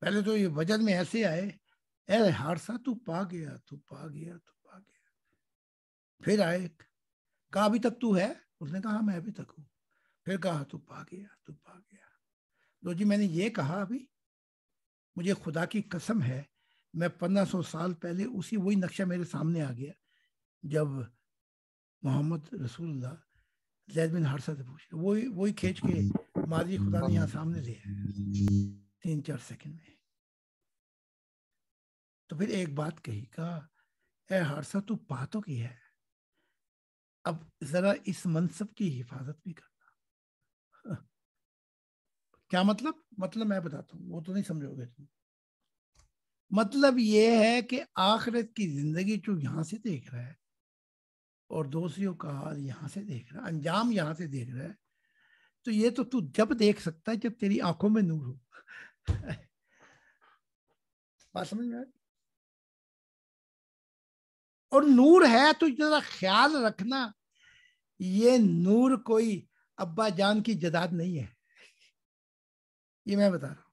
पहले तो ये वजद में ऐसे आए अरे हारसा तू पा गया तू पा गया तू पा गया फिर आए कहा अभी तक तू है उसने कहा मैं अभी तक हूं फिर कहा तू पा गया तू पा गया तो जी मैंने ये कहा अभी मुझे खुदा की कसम है मैं पंद्रह सौ साल पहले उसी वही नक्शा मेरे सामने आ गया जब मोहम्मद रसूल जैद बिन हारसा से पूछे वही वही खींच के माजी खुदा ने यहाँ सामने लिया है तीन चार सेकंड में तो फिर एक बात कही का ए हारसा तू पा की है अब जरा इस मनसब की हिफाजत भी करना क्या मतलब मतलब मैं बताता हूँ वो तो नहीं समझोगे तुम मतलब ये है कि आखिरत की जिंदगी तू यहाँ से देख रहा है और दूसरी हाल यहाँ से देख रहा है अंजाम यहाँ से देख रहा है तो ये तो तू जब देख सकता है जब तेरी आंखों में नूर हो बात समझ में और नूर है तो जरा ख्याल रखना ये नूर कोई अब्बा जान की जदाद नहीं है ये मैं बता रहा हूं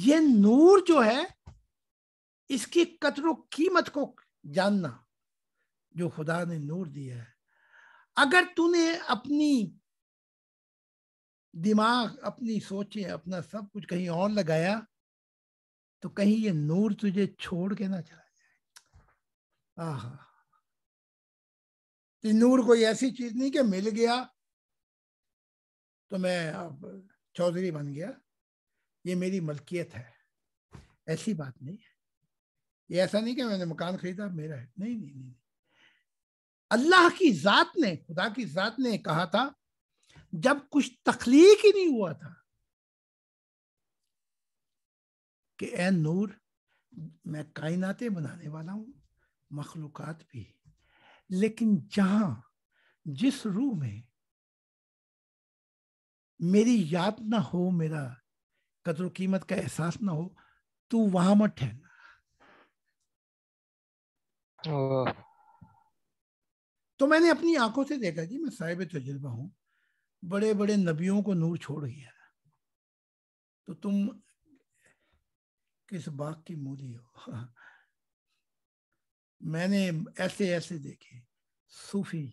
ये नूर जो है इसकी कतरों कीमत को जानना जो खुदा ने नूर दिया है अगर तूने अपनी दिमाग अपनी सोचें अपना सब कुछ कहीं और लगाया तो कहीं ये नूर तुझे छोड़ के ना चला जाए आहा नूर कोई ऐसी चीज नहीं कि मिल गया तो मैं अब चौधरी बन गया ये मेरी मलकियत है ऐसी बात नहीं है ये ऐसा नहीं कि मैंने मकान खरीदा मेरा है नहीं नहीं नहीं अल्लाह की जात ने खुदा की जात ने कहा था जब कुछ तखलीक ही नहीं हुआ था कि ए नूर मैं कायनाते बनाने वाला हूं मखलूक भी लेकिन जहां जिस रूह में मेरी याद ना हो मेरा कदर कीमत का एहसास ना हो तू वहां मत ठहरना तो मैंने अपनी आंखों से देखा जी मैं साहिब तजर्बा हूँ बड़े बड़े नबियों को नूर छोड़ गया तो तुम किस बाग की मूली हो मैंने ऐसे ऐसे देखे सूफी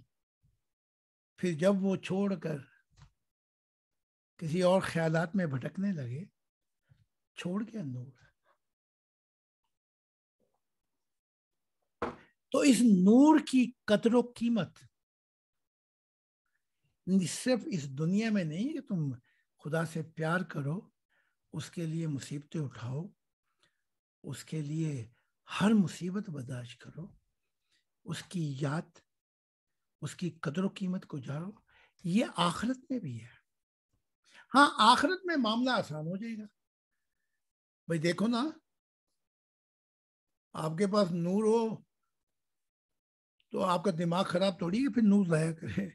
फिर जब वो छोड़कर किसी और ख्यालात में भटकने लगे छोड़ के नूर तो इस नूर की कदरों कीमत सिर्फ इस दुनिया में नहीं कि तुम खुदा से प्यार करो उसके लिए मुसीबतें उठाओ उसके लिए हर मुसीबत बर्दाश्त करो उसकी याद उसकी कदर कीमत को जानो ये आखिरत में भी है हाँ आखिरत में मामला आसान हो जाएगा भाई देखो ना आपके पास नूर हो तो आपका दिमाग खराब थोड़ी है फिर नूर लाया करें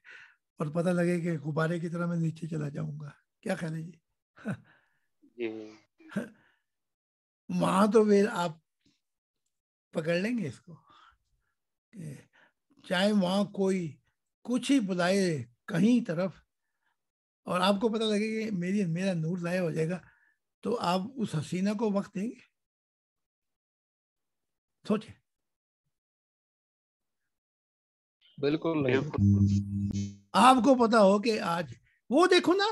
और पता लगे कि गुब्बारे की तरह मैं नीचे चला जाऊंगा क्या ख्याल है जी वहां तो फिर आप पकड़ लेंगे इसको चाहे वहां कोई कुछ ही बुलाए कहीं तरफ और आपको पता लगे कि मेरी मेरा नूर लाया हो जाएगा तो आप उस हसीना को वक्त देंगे सोचे बिल्कुल नहीं आपको पता हो कि आज वो देखो ना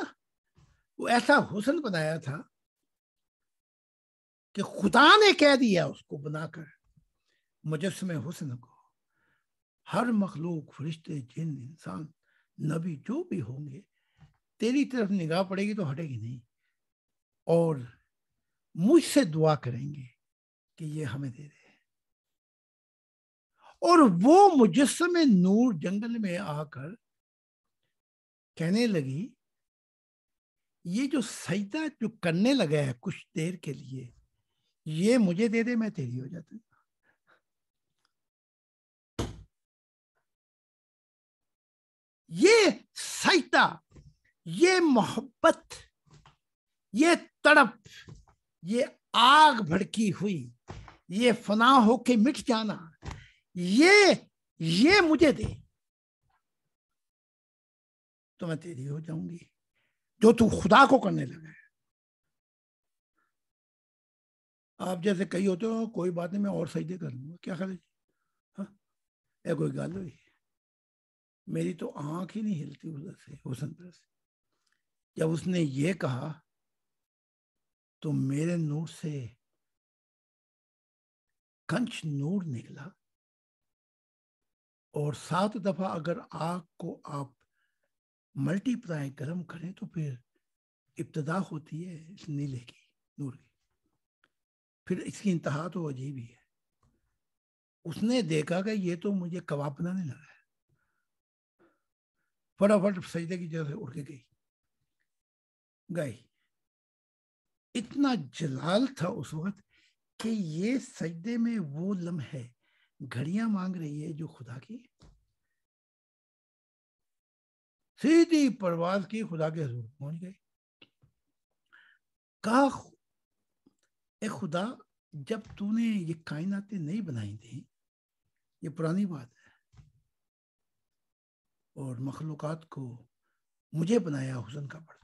वो ऐसा हुसन बनाया था कि खुदा ने कह दिया उसको बनाकर मुजस्मे हुसन को हर मखलूक फरिश्ते जिन इंसान नबी जो भी होंगे तेरी तरफ निगाह पड़ेगी तो हटेगी नहीं और मुझसे दुआ करेंगे कि ये हमें दे दे और वो मुजस्म नूर जंगल में आकर कहने लगी ये जो सजदा जो करने लगा है कुछ देर के लिए ये मुझे दे दे मैं तेरी हो जाती ये सहिता ये मोहब्बत ये तड़प ये आग भड़की हुई ये फना होके मिट जाना ये ये मुझे दे तो मैं तेरी हो जाऊंगी जो तू खुदा को करने लगा है आप जैसे कही होते हो कोई बात नहीं मैं और दे कर लूंगा क्या ख्याल हाँ कोई गल हुई मेरी तो आंख ही नहीं हिलती उधर से हुसन पर से जब उसने ये कहा तो मेरे नूर से कंच नूर निकला और सात दफा अगर आग को आप मल्टीप्लाई गर्म करें तो फिर इब्तदा होती है इस नीले की नूर की फिर इसकी इंतहा तो अजीब ही है उसने देखा कि ये तो मुझे कबाब बनाने लगा है फटाफट सजदे की जगह से उड़ के गई गई इतना जलाल था उस वक्त कि ये सजदे में वो लम्हे घड़ियां मांग रही है जो खुदा की सीधी परवाज की खुदा के हजूर पहुंच गई कहा ए खुदा जब तूने ये कायनाते नहीं बनाई थी ये पुरानी बात है और मखलूक को मुझे बनाया हुसन का पर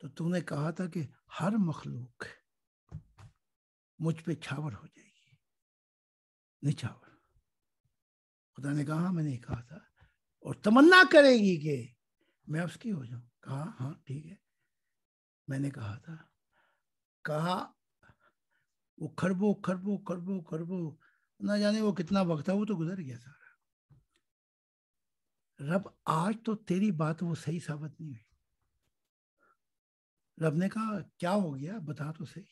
तो तूने कहा था कि हर मखलूक मुझ पे छावर हो जाए नहीं खुदा ने कहा मैंने कहा था और तमन्ना करेगी कि मैं उसकी हो जाऊं कहा हाँ ठीक है मैंने कहा था कहा वो खरबो खरबो खरबो खरबो ना जाने वो कितना वक्त था वो तो गुजर गया सारा रब आज तो तेरी बात वो सही साबित नहीं हुई रब ने कहा क्या हो गया बता तो सही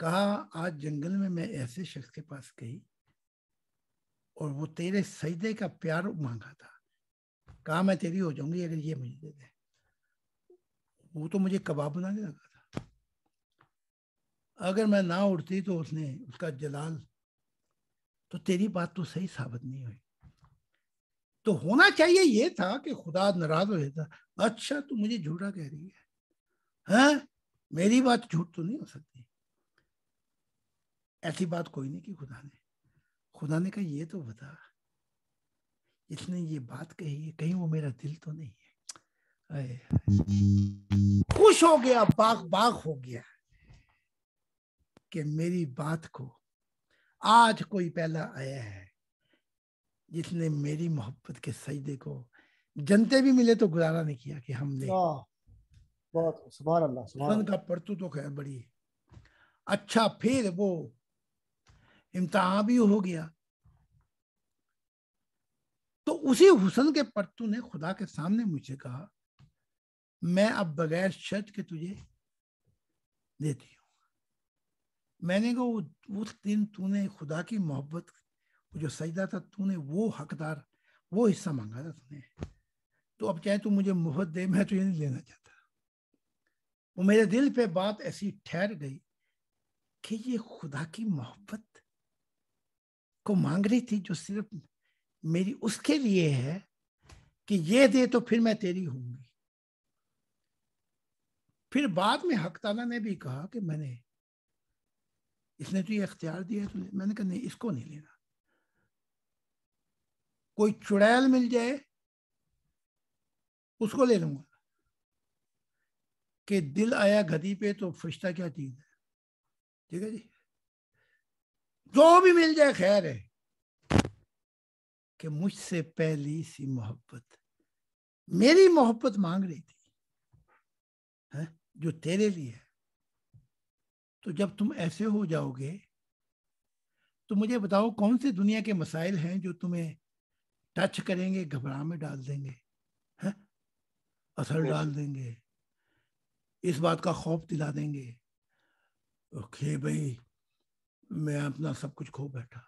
कहा आज जंगल में मैं ऐसे शख्स के पास गई और वो तेरे सजदे का प्यार मांगा था कहा मैं तेरी हो जाऊंगी अगर ये मुझे दे दे वो तो मुझे कबाब बनाने लगा था अगर मैं ना उठती तो उसने उसका जलाल तो तेरी बात तो सही साबित नहीं हुई तो होना चाहिए ये था कि खुदा नाराज हो जाता अच्छा तू मुझे झूठा कह रही है हा? मेरी बात झूठ तो नहीं हो सकती ऐसी बात कोई नहीं की खुदा ने खुदा ने कहा ये तो बता इसने ये बात कही है कहीं वो मेरा दिल तो नहीं है खुश हो गया बाग बाग हो गया कि मेरी बात को आज कोई पहला आया है जिसने मेरी मोहब्बत के सजदे को जनते भी मिले तो गुजारा नहीं किया कि हमने बहुत अल्लाह का परतु तो खैर बड़ी अच्छा फिर वो इम्तहा भी हो गया तो उसी हुसन के पट्टू ने खुदा के सामने मुझे कहा मैं अब बगैर शर्त के तुझे देती हूं मैंने को उस दिन तूने खुदा की मोहब्बत जो सजदा था तूने वो हकदार वो हिस्सा मांगा था तूने तो अब चाहे तू मुझे मुफ्त दे मैं तुझे नहीं लेना चाहता वो मेरे दिल पे बात ऐसी ठहर गई कि ये खुदा की मोहब्बत को मांग रही थी जो सिर्फ मेरी उसके लिए है कि ये दे तो फिर मैं तेरी होंगी फिर बाद में हकताना ने भी कहा कि मैंने इसने तो ये अख्तियार दिया है तुझे मैंने कहा नहीं इसको नहीं लेना कोई चुड़ैल मिल जाए उसको ले लूंगा कि दिल आया गदी पे तो फरिश्ता क्या चीज है ठीक है जी जो भी मिल जाए खैर है कि मुझसे पहली सी मोहब्बत मेरी मोहब्बत मांग रही थी है? जो तेरे लिए है तो जब तुम ऐसे हो जाओगे तो मुझे बताओ कौन से दुनिया के मसाइल हैं जो तुम्हें टच करेंगे घबरा में डाल देंगे है? असर डाल देंगे इस बात का खौफ दिला देंगे ओके भाई मैं अपना सब कुछ खो बैठा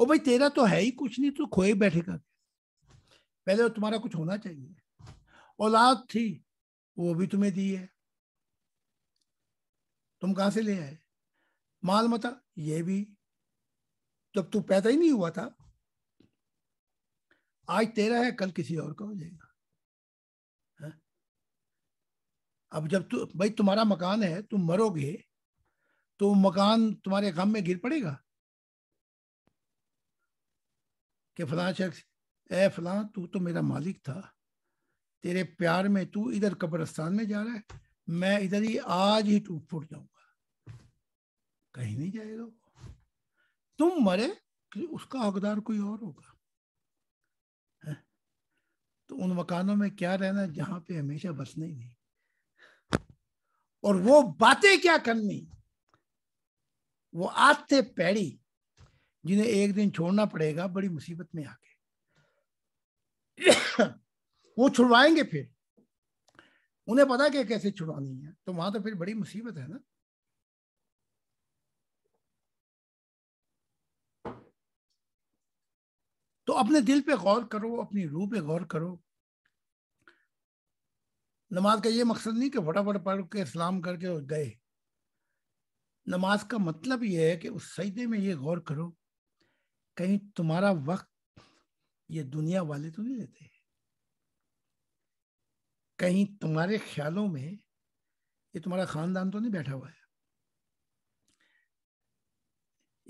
ओ भाई तेरा तो है ही कुछ नहीं तू खोए बैठेगा पहले तो तुम्हारा कुछ होना चाहिए औलाद थी वो भी तुम्हें दी है तुम कहां से ले आए माल मता ये भी जब तू पैदा ही नहीं हुआ था आज तेरा है कल किसी और का हो जाएगा है? हाँ? अब जब तू भाई तुम्हारा मकान है तुम मरोगे तो मकान तुम्हारे काम में गिर पड़ेगा कि फला शख्स ए फला तू तो मेरा मालिक था तेरे प्यार में तू इधर कब्रस्तान में जा रहा है मैं इधर ही आज ही टूट फूट जाऊंगा कहीं नहीं जाएगा वो तुम मरे कि उसका हकदार कोई और होगा तो उन मकानों में क्या रहना जहां पे हमेशा बसना ही नहीं और वो बातें क्या करनी वो आते पैड़ी जिन्हें एक दिन छोड़ना पड़ेगा बड़ी मुसीबत में आके वो छुड़वाएंगे फिर उन्हें पता कि कैसे छुड़वानी है तो वहां तो फिर बड़ी मुसीबत है ना तो अपने दिल पे गौर करो अपनी रूह पे गौर करो नमाज का ये मकसद नहीं कि फटाफट पढ़ के इस्लाम करके गए नमाज का मतलब यह है कि उस सजदे में ये गौर करो कहीं तुम्हारा वक्त ये दुनिया वाले तो नहीं लेते कहीं तुम्हारे ख्यालों में ये तुम्हारा खानदान तो नहीं बैठा हुआ है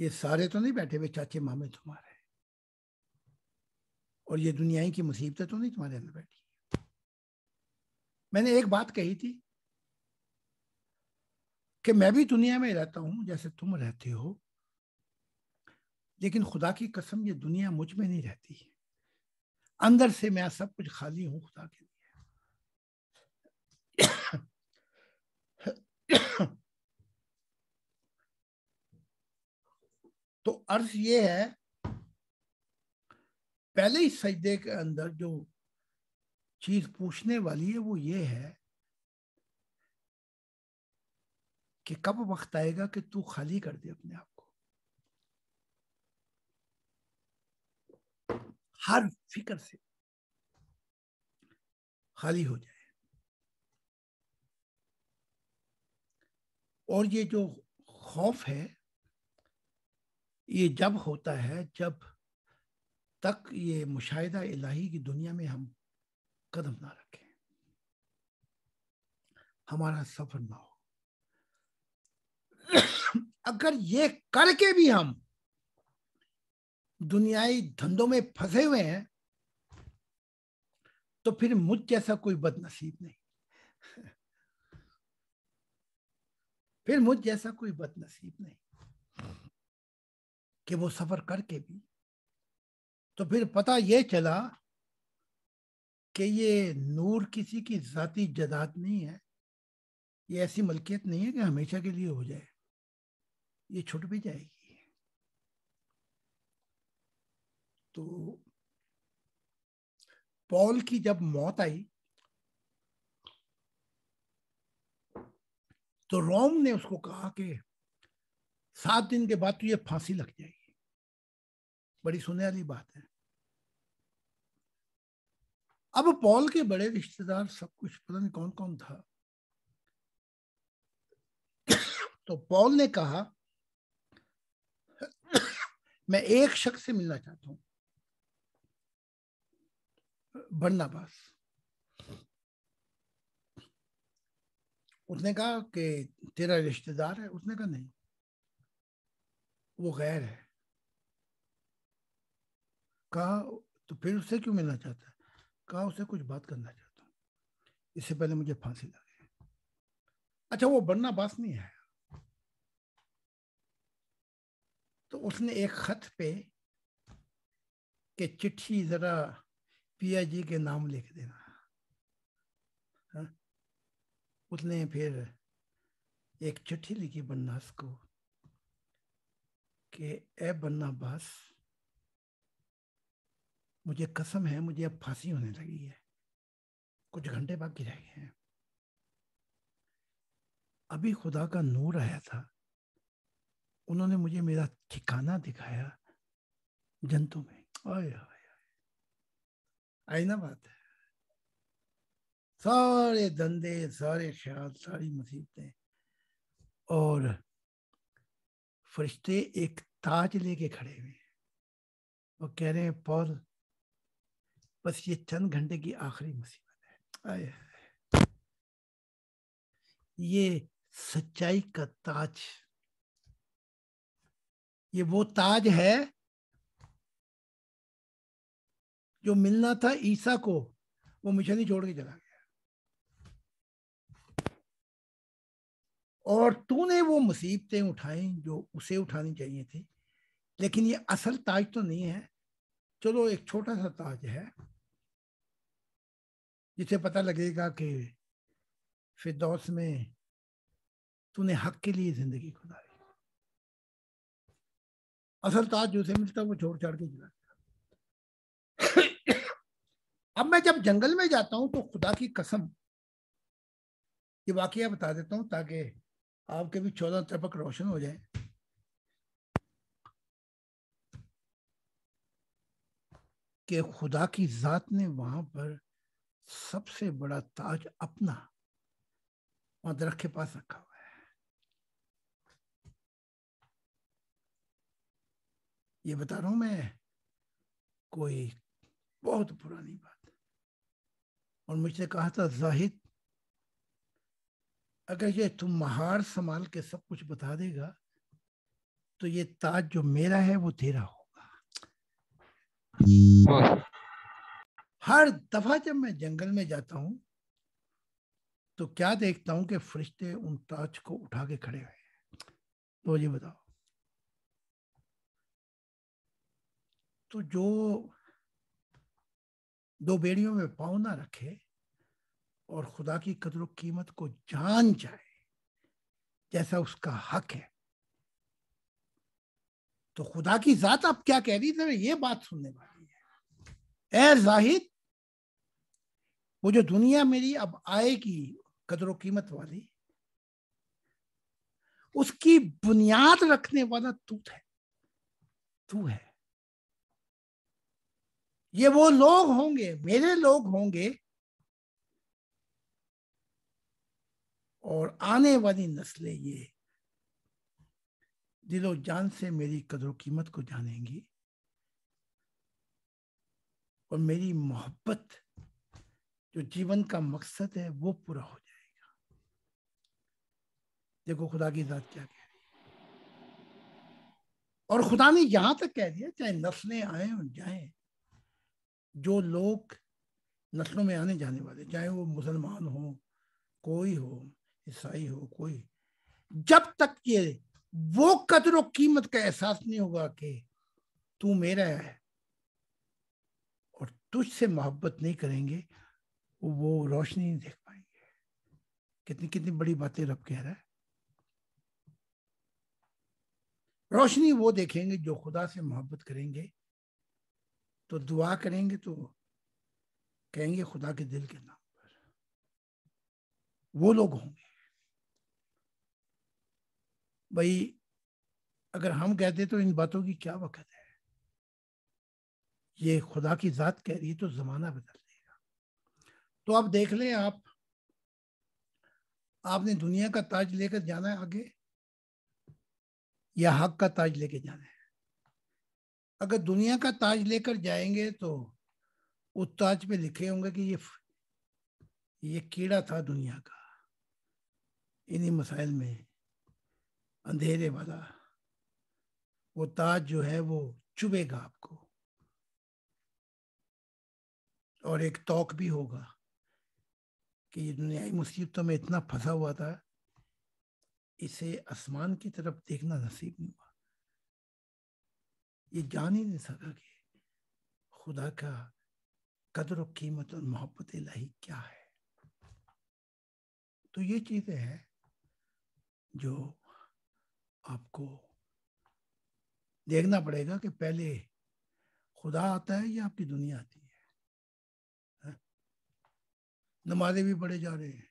ये सारे तो नहीं बैठे हुए चाचे मामे तुम्हारे और ये दुनिया की मुसीबतें तो नहीं तुम्हारे अंदर बैठी मैंने एक बात कही थी कि मैं भी दुनिया में रहता हूं जैसे तुम रहते हो लेकिन खुदा की कसम ये दुनिया मुझ में नहीं रहती है अंदर से मैं सब कुछ खाली हूं खुदा के लिए तो अर्ज ये है पहले ही सजदे के अंदर जो चीज पूछने वाली है वो ये है कि कब वक्त आएगा कि तू खाली कर दे अपने आप को हर फिक्र से खाली हो जाए और ये जो खौफ है ये जब होता है जब तक ये मुशाहिदा इलाही की दुनिया में हम कदम ना रखें हमारा सफर ना हो अगर ये करके भी हम दुनियाई धंधों में फंसे हुए हैं तो फिर मुझ जैसा कोई बदनसीब नहीं फिर मुझ जैसा कोई बदनसीब नहीं कि वो सफर करके भी तो फिर पता ये चला कि ये नूर किसी की जाति जदाद नहीं है ये ऐसी मलकियत नहीं है कि हमेशा के लिए हो जाए ये छुट भी जाएगी तो पॉल की जब मौत आई तो रोम ने उसको कहा कि सात दिन के बाद तो ये फांसी लग जाएगी बड़ी सुनने वाली बात है अब पॉल के बड़े रिश्तेदार सब कुछ पता नहीं कौन कौन था तो पॉल ने कहा मैं एक शख्स से मिलना चाहता हूं पास उसने कहा कि तेरा रिश्तेदार है उसने कहा नहीं वो गैर है कहा तो फिर उससे क्यों मिलना चाहता है कहा उससे कुछ बात करना चाहता हूं इससे पहले मुझे फांसी लगे अच्छा वो बास नहीं है तो उसने एक खत पे के चिट्ठी जरा पिया जी के नाम लिख देना हा? उसने फिर एक चिट्ठी लिखी बन्नास को कि ए बन्ना बस मुझे कसम है मुझे अब फांसी होने लगी है कुछ घंटे बाकी रह गए हैं अभी खुदा का नूर आया था उन्होंने मुझे मेरा ठिकाना दिखाया जंतु में आय आई ना बात है सारे धंधे सारे ख्याल सारी मुसीबतें और फरिश्ते एक ताज लेके खड़े हुए हैं वो कह रहे हैं पौल बस ये चंद घंटे की आखिरी मुसीबत है आए ये सच्चाई का ताज ये वो ताज है जो मिलना था ईसा को वो मिशन ही छोड़ के चला गया और तूने वो मुसीबतें उठाई जो उसे उठानी चाहिए थी लेकिन ये असल ताज तो नहीं है चलो एक छोटा सा ताज है जिसे पता लगेगा कि फिर दोस्त में तूने हक के लिए जिंदगी खुदा असल ताज जो से मिलता वो छोड़ छाड़ के जला अब मैं जब जंगल में जाता हूं तो खुदा की कसम ये वाकया बता देता हूँ ताकि आपके भी चौदह तपक रोशन हो जाए कि खुदा की जात ने वहां पर सबसे बड़ा ताज अपना मदरख के पास रखा हुआ ये बता रहा हूं मैं कोई बहुत पुरानी बात और मुझसे कहा था जाहिद अगर ये तुम महार संभाल के सब कुछ बता देगा तो ये ताज जो मेरा है वो तेरा होगा हर दफा जब मैं जंगल में जाता हूं तो क्या देखता हूं कि फरिश्ते उन ताज को उठा के खड़े हुए हैं तो ये बताओ तो जो दो बेड़ियों में पाव ना रखे और खुदा की कदर कीमत को जान जाए जैसा उसका हक है तो खुदा की जात आप क्या कह रही है ये बात सुनने वाली है ए जाहिद वो जो दुनिया मेरी अब आएगी कदर कीमत वाली उसकी बुनियाद रखने वाला तू है तू है ये वो लोग होंगे मेरे लोग होंगे और आने वाली नस्लें ये दिलो जान से मेरी कदर कीमत को जानेंगी और मेरी मोहब्बत जो जीवन का मकसद है वो पूरा हो जाएगा देखो खुदा की जात क्या कह रही है और खुदा ने यहां तक कह दिया चाहे नस्लें आए और जाए जो लोग नस्लों में आने जाने वाले चाहे वो मुसलमान हो कोई हो ईसाई हो कोई जब तक ये वो कदर कीमत का एहसास नहीं होगा कि तू मेरा है और तुझसे मोहब्बत नहीं करेंगे वो रोशनी नहीं देख पाएंगे कितनी कितनी बड़ी बातें रब कह रहा है रोशनी वो देखेंगे जो खुदा से मोहब्बत करेंगे तो दुआ करेंगे तो कहेंगे खुदा के दिल के नाम पर वो लोग होंगे भाई अगर हम कहते तो इन बातों की क्या वक्त है ये खुदा की जात कह रही है तो जमाना बदल देगा तो आप देख लें आप आपने दुनिया का ताज लेकर जाना है आगे या हक का ताज लेके जाना है अगर दुनिया का ताज लेकर जाएंगे तो उस ताज पे लिखे होंगे कि ये ये कीड़ा था दुनिया का इन्हीं मसाइल में अंधेरे वाला वो ताज जो है वो चुभेगा आपको और एक तोक भी होगा कि ये दुनियाई मुसीबतों में इतना फंसा हुआ था इसे आसमान की तरफ देखना नसीब नहीं हुआ ये जान ही नहीं सका कि खुदा का कदर और कीमत और मोहब्बत लाही क्या है तो ये चीज़ें हैं जो आपको देखना पड़ेगा कि पहले खुदा आता है या आपकी दुनिया आती है, है? नमाजें भी पढ़े जा रहे हैं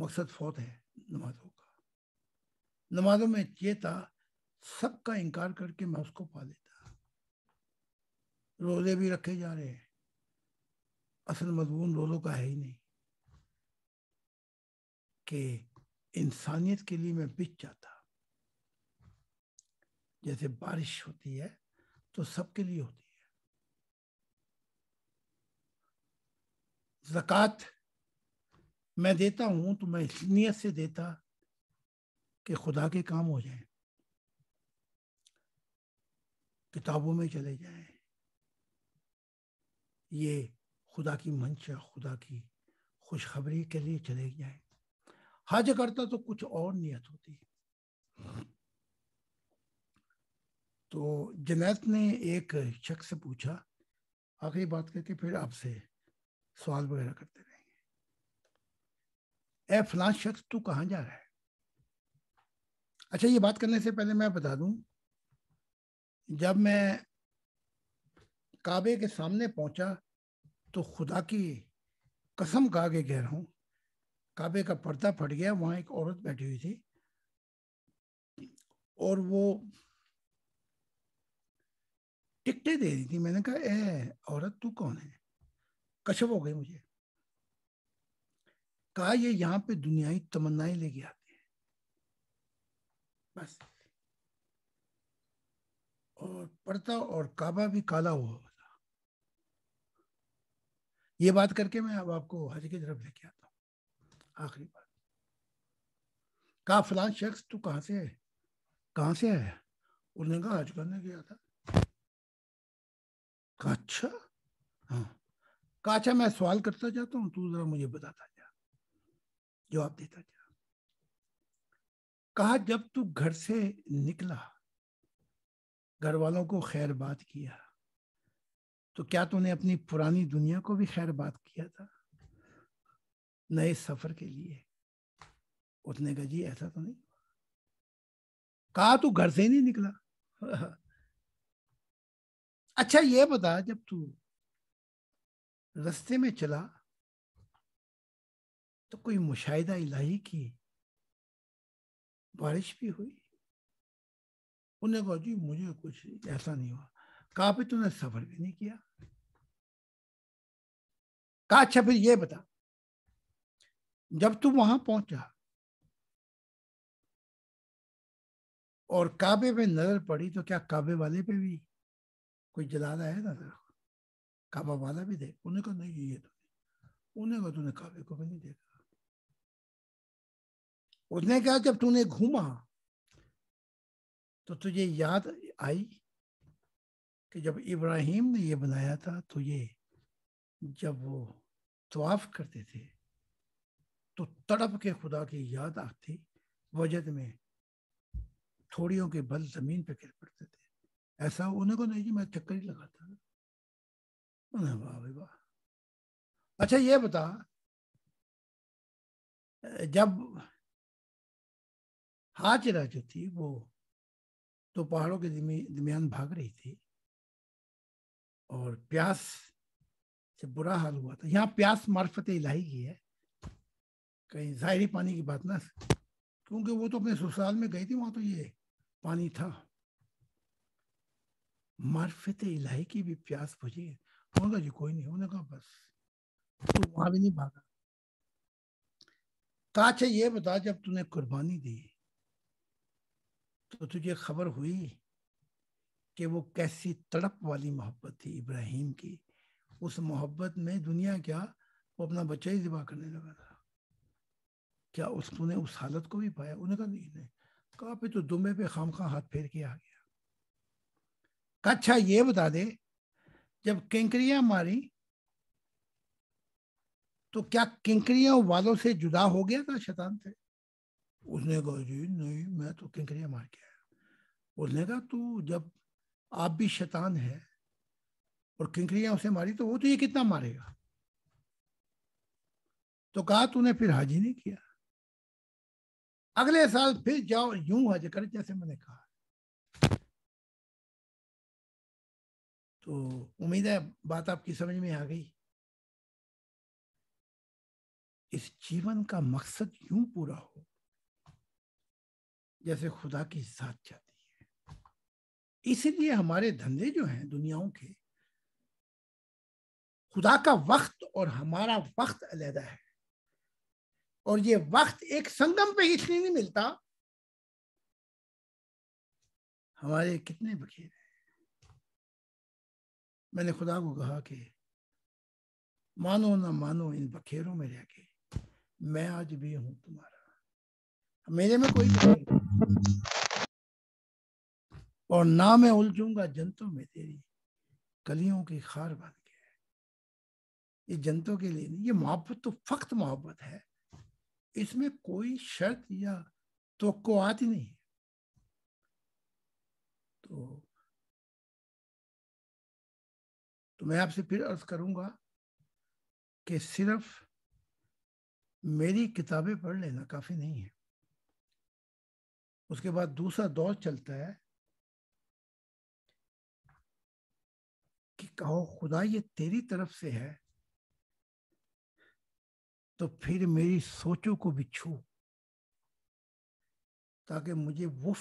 मकसद फौत है नमाजों का नमाजों में ये था सबका इनकार करके मैं उसको पा लेता रोजे भी रखे जा रहे हैं असल मजमून रोजों का है ही नहीं कि इंसानियत के लिए मैं बिच जाता जैसे बारिश होती है तो सबके लिए होती है जक़ात मैं देता हूं तो मैं इस नीयत से देता कि खुदा के काम हो जाए किताबों में चले जाए ये खुदा की मंशा खुदा की खुशखबरी के लिए चले जाए हज करता तो कुछ और नियत होती तो जनैत ने एक शख्स से पूछा आखिरी बात करके फिर आपसे सवाल वगैरह करते रहेंगे ए फलां शख्स तू कहाँ जा रहा है अच्छा ये बात करने से पहले मैं बता दूं जब मैं काबे के सामने पहुंचा तो खुदा की कसम खा के कह रहा हूं काबे का पर्दा फट गया वहां एक औरत बैठी हुई थी और वो टिकटे दे रही थी मैंने कहा ए औरत तू कौन है कशप हो गई मुझे कहा ये यहाँ पे दुनियाई तमन्नाएं लेके आती है बस और पर्दा और काबा भी काला हुआ ये बात करके मैं अब आपको हज की तरफ लेके आता हूँ आखिरी बात कहा फलान शख्स तू कहाँ से है कहाँ से आया उन्होंने कहा हज करने गया था अच्छा हाँ कहा अच्छा मैं सवाल करता जाता हूँ तू जरा मुझे बताता जा जवाब देता जा कहा जब तू घर से निकला घर वालों को खैर बात किया तो क्या तूने अपनी पुरानी दुनिया को भी खैर बात किया था नए सफर के लिए उसने कहा जी ऐसा तो नहीं कहा तू घर से ही नहीं निकला अच्छा ये बता जब तू रस्ते में चला तो कोई मुशाहिदा इलाही की बारिश भी हुई उन्हें कहा जी मुझे कुछ ऐसा नहीं हुआ काफी तूने सफर भी नहीं किया का अच्छा फिर ये बता जब तू वहां पहुंचा और काबे पे नजर पड़ी तो क्या काबे वाले पे भी कोई जला रहा है नजर काबा वाला भी देख उन्हें को नहीं ये तो उन्हें को तूने काबे को भी नहीं देखा उसने कहा जब तूने घूमा तो तुझे याद आई कि जब इब्राहिम ने ये बनाया था तो ये जब वो तवाफ करते थे तो तड़प के खुदा की याद आती वजद में थोड़ियों के बल जमीन पे गिर पड़ते थे ऐसा उन्हें को नहीं जी मैं चक्कर ही लगाता उन्हें वाह वाह अच्छा ये बता जब हाजरा जो थी वो तो पहाड़ों के दरमियान भाग रही थी और प्यास से बुरा हाल हुआ था यहाँ प्यास मार्फत इलाही की है कहीं जाहरी पानी की बात ना क्योंकि वो तो अपने ससुराल में गई थी वहां तो ये पानी था मार्फत इलाही की भी प्यास बुझी उन्होंने कहा जी कोई नहीं उन्होंने कहा बस तो वहां भी नहीं भागा कहा तो अच्छा ये बता जब तूने कुर्बानी दी तो तुझे खबर हुई कि वो कैसी तड़प वाली मोहब्बत थी इब्राहिम की उस मोहब्बत में दुनिया क्या वो अपना बच्चा ही ज़िबा करने लगा था क्या उसने उस हालत को भी पाया उन्हें कहा नहीं नहीं कहा तो पे तो दुमे पे खाम खां हाथ फेर के आ गया अच्छा ये बता दे जब केंकरिया मारी तो क्या किंकरिया वालों से जुदा हो गया था शैतान से उसने कहा जी नहीं मैं तो किंकरिया मार के आया उसने कहा तू जब आप भी शैतान है और किंकरिया उसे मारी तो वो तो ये कितना मारेगा तो कहा तूने फिर हाजी नहीं किया अगले साल फिर जाओ यूं हज कर जैसे मैंने कहा तो उम्मीद है बात आपकी समझ में आ गई इस जीवन का मकसद यूं पूरा हो जैसे खुदा की साथ चल इसलिए हमारे धंधे जो हैं दुनियाओं के खुदा का वक्त और हमारा वक्त अलहदा है और ये वक्त एक संगम पे इसलिए नहीं मिलता हमारे कितने बखीर हैं मैंने खुदा को कहा कि मानो ना मानो इन बखेरों में रह के मैं आज भी हूं तुम्हारा मेरे में कोई नहीं और ना मैं उलझूंगा जंतु में तेरी कलियों की खार बन गया ये जंतु के लिए नहीं ये मोहब्बत तो फक्त मोहब्बत है इसमें कोई शर्त या तो आती नहीं तो तो मैं आपसे फिर अर्ज करूंगा कि सिर्फ मेरी किताबें पढ़ लेना काफी नहीं है उसके बाद दूसरा दौर चलता है कि कहो खुदा ये तेरी तरफ से है तो फिर मेरी सोचों को भी छू ताकि मुझे वो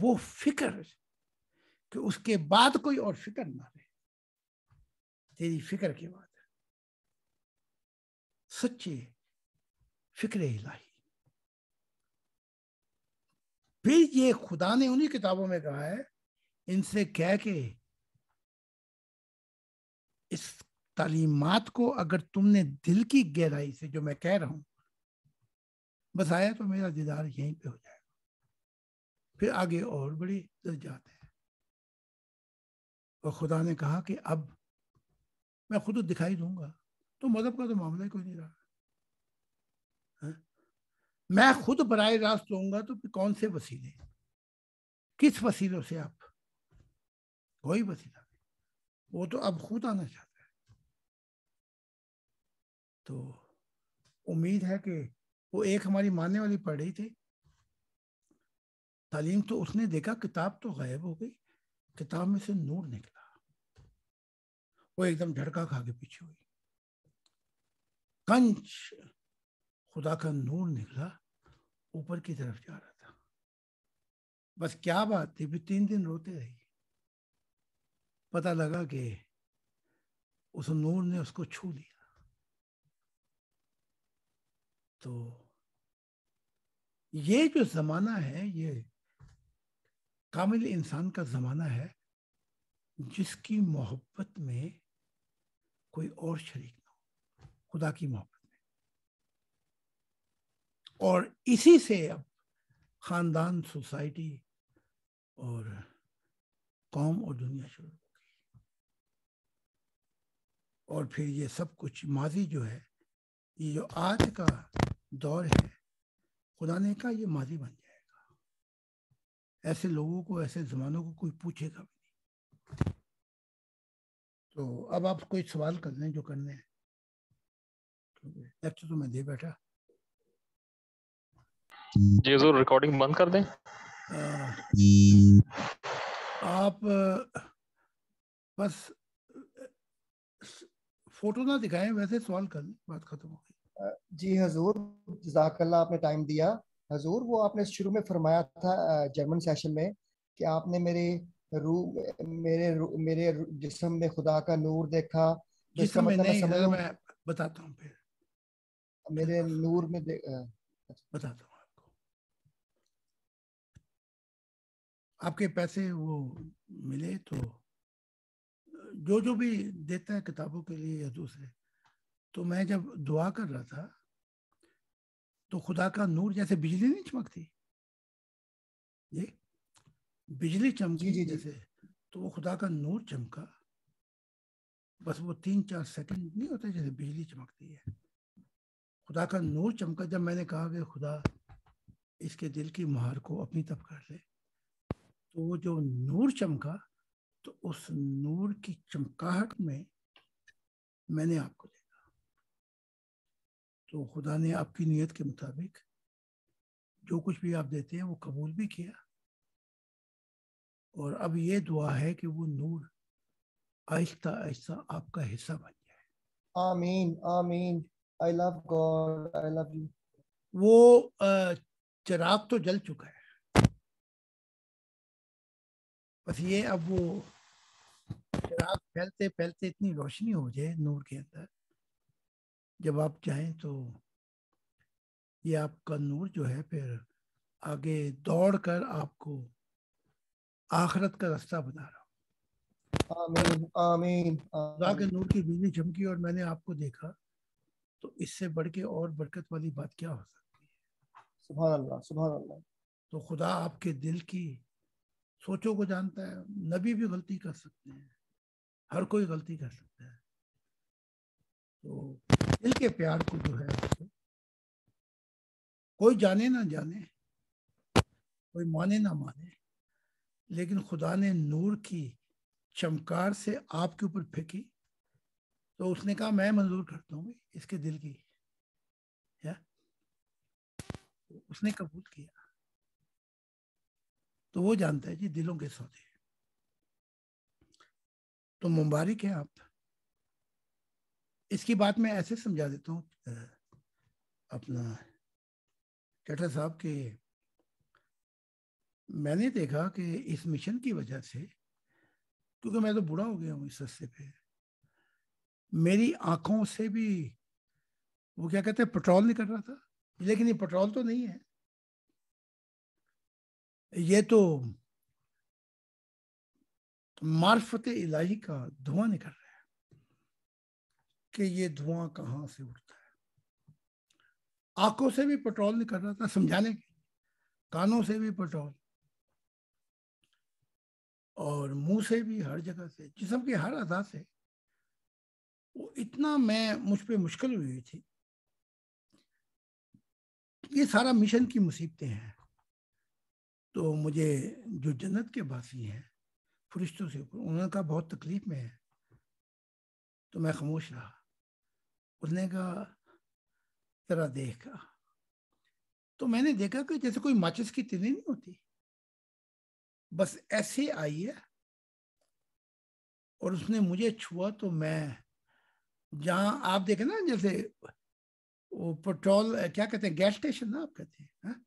वो फिक्र कि उसके बाद कोई और फिक्र ना रहे तेरी फिक्र के बाद सच्चे फिक्र इलाही फिर ये खुदा ने उन्हीं किताबों में कहा है इनसे कह के इस तालीमत को अगर तुमने दिल की गहराई से जो मैं कह रहा हूं बसाया तो मेरा दीदार यहीं पे हो जाएगा फिर आगे और बड़े दर जाते हैं और खुदा ने कहा कि अब मैं खुद दिखाई दूंगा तो मजहब का तो मामला ही कोई नहीं रहा हाँ? मैं खुद बर रास्त होऊंगा तो कौन से वसीले किस वसीलों से आप कोई वसीला नहीं वो तो अब खुद आना चाहता है तो उम्मीद है कि वो एक हमारी मानने वाली पढ़ रही थी तालीम तो उसने देखा किताब तो गायब हो गई किताब में से नूर निकला वो एकदम झटका खा के पीछे हुई कंच खुदा का नूर निकला ऊपर की तरफ जा रहा था बस क्या बात थी भी तीन दिन रोते रही पता लगा कि उस नूर ने उसको छू लिया तो ये जो जमाना है ये कामिल इंसान का जमाना है जिसकी मोहब्बत में कोई और शरीक ना हो खुदा की मोहब्बत में और इसी से अब खानदान सोसाइटी और कौम और दुनिया शुरू और फिर ये सब कुछ माजी जो है ये जो आज का दौर है खुदा ने कहा ये माजी बन जाएगा ऐसे लोगों को ऐसे जमानों को कोई पूछेगा भी नहीं तो अब आप कोई सवाल कर लें जो करने हैं लेक्चर तो मैं दे बैठा जी जो रिकॉर्डिंग बंद कर दें आ, आप बस फोटो ना दिखाए वैसे सवाल कर लें बात खत्म हो गई जी हजूर जजाकल्ला आपने टाइम दिया हजूर वो आपने शुरू में फरमाया था जर्मन सेशन में कि आपने मेरे रू मेरे रू, मेरे जिसम में खुदा का नूर देखा तो जिसम में मतलब नहीं मैं, मैं बताता हूँ फिर मेरे नूर में दे, बताता हूँ आपको आपके पैसे वो मिले तो जो जो भी देते हैं किताबों के लिए या दूसरे तो मैं जब दुआ कर रहा था तो खुदा का नूर जैसे बिजली नहीं चमकती ये बिजली चमकी जी जैसे तो वो खुदा का नूर चमका बस वो तीन चार सेकंड नहीं होते जैसे बिजली चमकती है खुदा का नूर चमका जब मैंने कहा कि खुदा इसके दिल की महार को अपनी तब कर ले तो वो जो नूर चमका तो उस नूर की चमकाहट में मैंने आपको देखा तो खुदा ने आपकी नीयत के मुताबिक जो कुछ भी आप देते हैं वो कबूल भी किया और अब ये दुआ है कि वो नूर आहिस्ता आहिस्ता आपका हिस्सा बन जाए आमीन आमीन I love God I love you वो चिराग तो जल चुका है बस ये अब वो चिराग फैलते फैलते इतनी रोशनी हो जाए नूर के अंदर जब आप चाहें तो ये आपका नूर जो है फिर आगे दौड़ कर आपको आखरत का रास्ता बना रहा आमीन आमीन खुदा के नूर की बिजली चमकी और मैंने आपको देखा तो इससे बढ़ के और बरकत वाली बात क्या हो सकती है सुबह अल्लाह सुबह अल्लाह तो खुदा आपके दिल की सोचों को जानता है नबी भी गलती कर सकते हैं हर कोई गलती कर सकता है तो दिल के प्यार को जो है उसको कोई जाने ना जाने कोई माने ना माने लेकिन खुदा ने नूर की चमकार से आपके ऊपर फेंकी तो उसने कहा मैं मंजूर करता हूँ इसके दिल की या तो उसने कबूल किया तो वो जानता है जी दिलों के सौदे तो मुबारक है आप इसकी बात मैं ऐसे समझा देता हूँ अपना चटा साहब के मैंने देखा कि इस मिशन की वजह से क्योंकि मैं तो बुरा हो गया हूँ इस रस्ते पे मेरी आंखों से भी वो क्या कहते हैं पेट्रोल निकल रहा था लेकिन ये पेट्रोल तो नहीं है ये तो मार्फत इलाही का धुआं निकल रहा है कि ये धुआं कहाँ से उठता है आंखों से भी पेट्रोल निकल रहा था समझाने के कानों से भी पेट्रोल और मुंह से भी हर जगह से जिसम के हर अदा से वो इतना मैं मुझ पर मुश्किल हुई थी ये सारा मिशन की मुसीबतें हैं तो मुझे जो जन्नत के बासी हैं फरिश्तों से ऊपर उन्होंने कहा बहुत तकलीफ में है तो मैं खामोश रहा उसने कहा जरा देखा तो मैंने देखा कि जैसे कोई माचिस की तिली नहीं होती बस ऐसे आई है और उसने मुझे छुआ तो मैं जहाँ आप देखे ना जैसे वो पेट्रोल क्या कहते हैं गैस स्टेशन ना आप कहते हैं हाँ?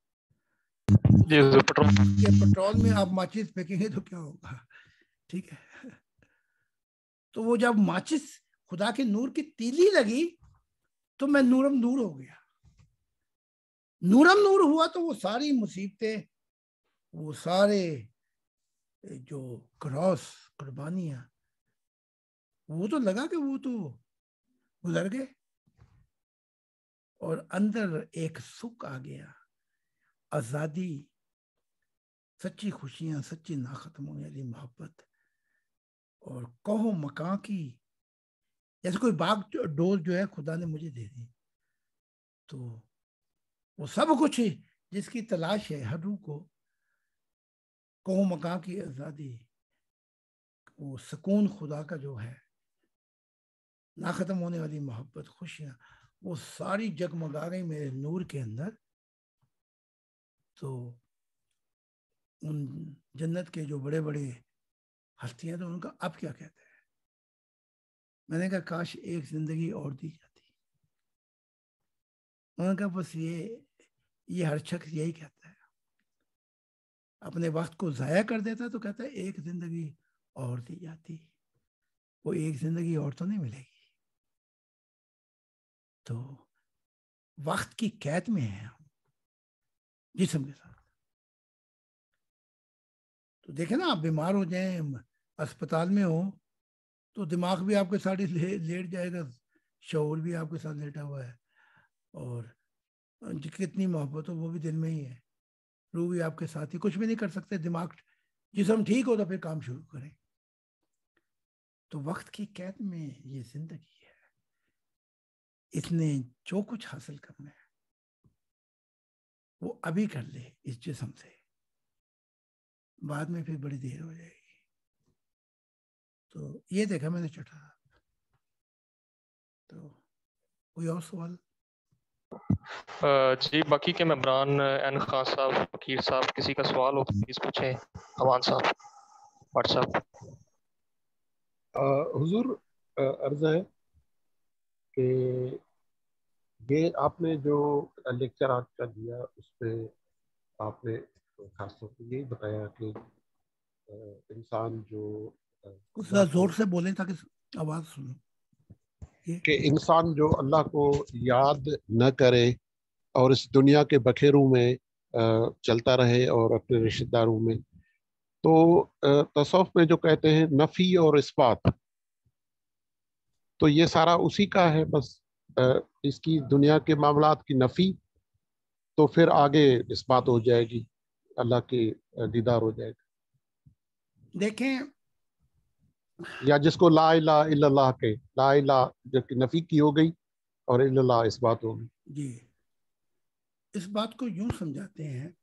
ये पेट्रोल पेट्रोल में आप माचिस फेंकेंगे तो क्या होगा ठीक है तो वो जब माचिस खुदा के नूर की तीली लगी तो मैं नूरम नूर हो गया नूरम नूर हुआ तो वो सारी मुसीबतें वो सारे जो क्रॉस कुर्बानिया वो तो लगा कि वो तो गुजर गए और अंदर एक सुख आ गया आज़ादी सच्ची खुशियाँ सच्ची ना ख़त्म होने वाली मोहब्बत और कहो मकान की जैसे कोई बाग डोज जो है खुदा ने मुझे दे दी तो वो सब कुछ है जिसकी तलाश है हर को कहो मकान की आज़ादी वो सुकून खुदा का जो है ना ख़त्म होने वाली मोहब्बत खुशियाँ वो सारी जगमगा गई मेरे नूर के अंदर तो उन जन्नत के जो बड़े बड़े हस्ती हैं तो उनका अब क्या कहते हैं मैंने कहा काश एक जिंदगी और दी जाती उन्होंने कहा बस ये ये हर शख्स यही कहता है अपने वक्त को ज़ाया कर देता तो कहता है एक जिंदगी और दी जाती वो एक जिंदगी और तो नहीं मिलेगी तो वक्त की कैद में है हम जिसम के साथ तो देखे ना आप बीमार हो जाए अस्पताल में हो तो दिमाग भी आपके साथ ले, लेट जाएगा शोर भी आपके साथ लेटा हुआ है और कितनी मोहब्बत हो वो भी दिल में ही है रूह भी आपके साथ ही कुछ भी नहीं कर सकते दिमाग जिसम ठीक हो तो फिर काम शुरू करें तो वक्त की कैद में ये जिंदगी है इसने जो कुछ हासिल करना है वो अभी कर ले इस जिसम से बाद में फिर बड़ी देर हो जाएगी तो ये देखा मैंने चटा तो कोई और सवाल जी बाकी के मेम्बरान एन खान साहब फकीर साहब किसी का सवाल हो तो प्लीज पूछे अवान साहब व्हाट्सएप हुजूर अर्ज है कि ये आपने जो लेक्चर आज का दिया उस पर आपने खासतौर पर यही बताया कि इंसान जो कुछ जोर से बोले ताकि आवाज सुनो कि इंसान जो अल्लाह को याद न करे और इस दुनिया के बखेरों में चलता रहे और अपने रिश्तेदारों में तो तसौफ में जो कहते हैं नफ़ी और इस्बात तो ये सारा उसी का है बस इसकी दुनिया के मामला की नफ़ी तो फिर आगे इस बात हो जाएगी अल्लाह के दीदार हो जाएगा देखें या जिसको ला इला के ला जबकि नफ़ी की हो गई और इल्लल्लाह इस बात हो गई जी इस बात को यूं समझाते हैं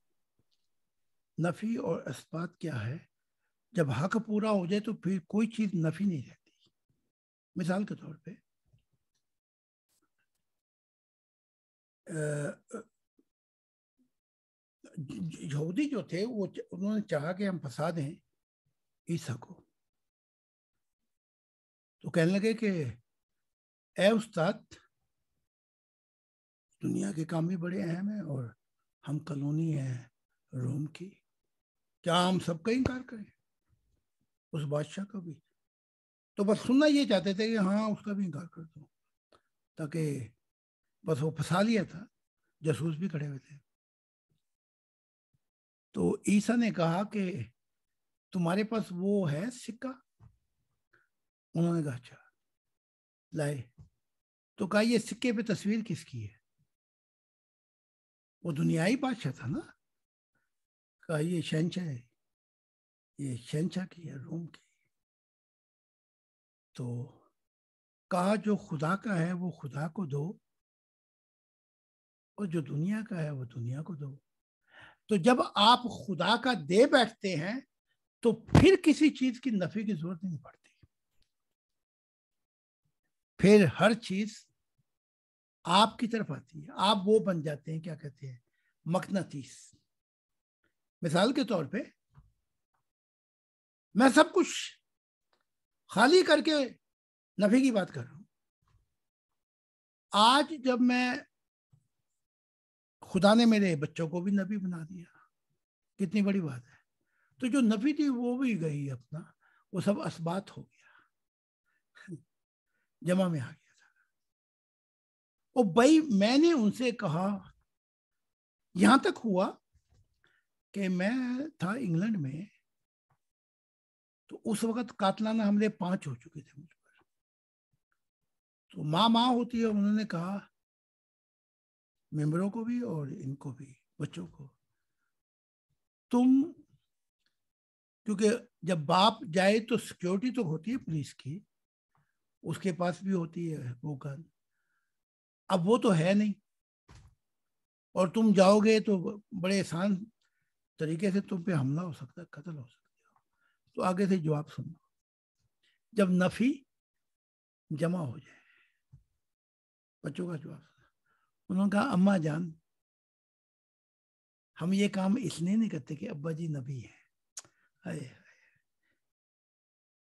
नफ़ी और इस्बात क्या है जब हक पूरा हो जाए तो फिर कोई चीज़ नफ़ी नहीं रहती मिसाल के तौर पे यहूदी जो थे वो उन्होंने चाहा कि हम फंसा दें ईसा को तो कहने लगे कि ए उस्ताद दुनिया के काम भी बड़े अहम हैं और हम कलोनी हैं रोम की क्या हम सबका इनकार करें उस बादशाह का भी तो बस सुनना ये चाहते थे कि हाँ उसका भी इनकार कर दो ताकि बस वो फंसा लिया था जासूस भी खड़े हुए थे तो ईसा ने कहा कि तुम्हारे पास वो है सिक्का उन्होंने कहा अच्छा लाए तो कहा ये सिक्के पे तस्वीर किसकी है वो दुनियाई बादशाह था ना कहा ये शहनशाह है ये शहनशाह की है रोम की तो कहा जो खुदा का है वो खुदा को दो और जो दुनिया का है वो दुनिया को दो तो जब आप खुदा का दे बैठते हैं तो फिर किसी चीज की नफी की जरूरत नहीं पड़ती फिर हर चीज आपकी तरफ आती है आप वो बन जाते हैं क्या कहते हैं मकनातीस मिसाल के तौर पे मैं सब कुछ खाली करके नफी की बात कर रहा हूं आज जब मैं खुदा ने मेरे बच्चों को भी नबी बना दिया कितनी बड़ी बात है तो जो नबी थी वो भी गई अपना वो सब असबात हो गया जमा में आ गया था और भाई मैंने उनसे कहा यहां तक हुआ कि मैं था इंग्लैंड में तो उस वक्त कातलाना हमले पांच हो चुके थे मुझ पर तो माँ माँ होती है उन्होंने कहा मेंबरों को भी और इनको भी बच्चों को तुम क्योंकि जब बाप जाए तो सिक्योरिटी तो होती है पुलिस की उसके पास भी होती है वो गन अब वो तो है नहीं और तुम जाओगे तो बड़े आसान तरीके से तुम पे हमला हो सकता है कत्ल हो सकता है तो आगे से जवाब सुनो जब नफी जमा हो जाए बच्चों का जवाब उन्होंने कहा अम्मा जान हम ये काम इसलिए नहीं करते कि अब्बा जी नबी हैं अरे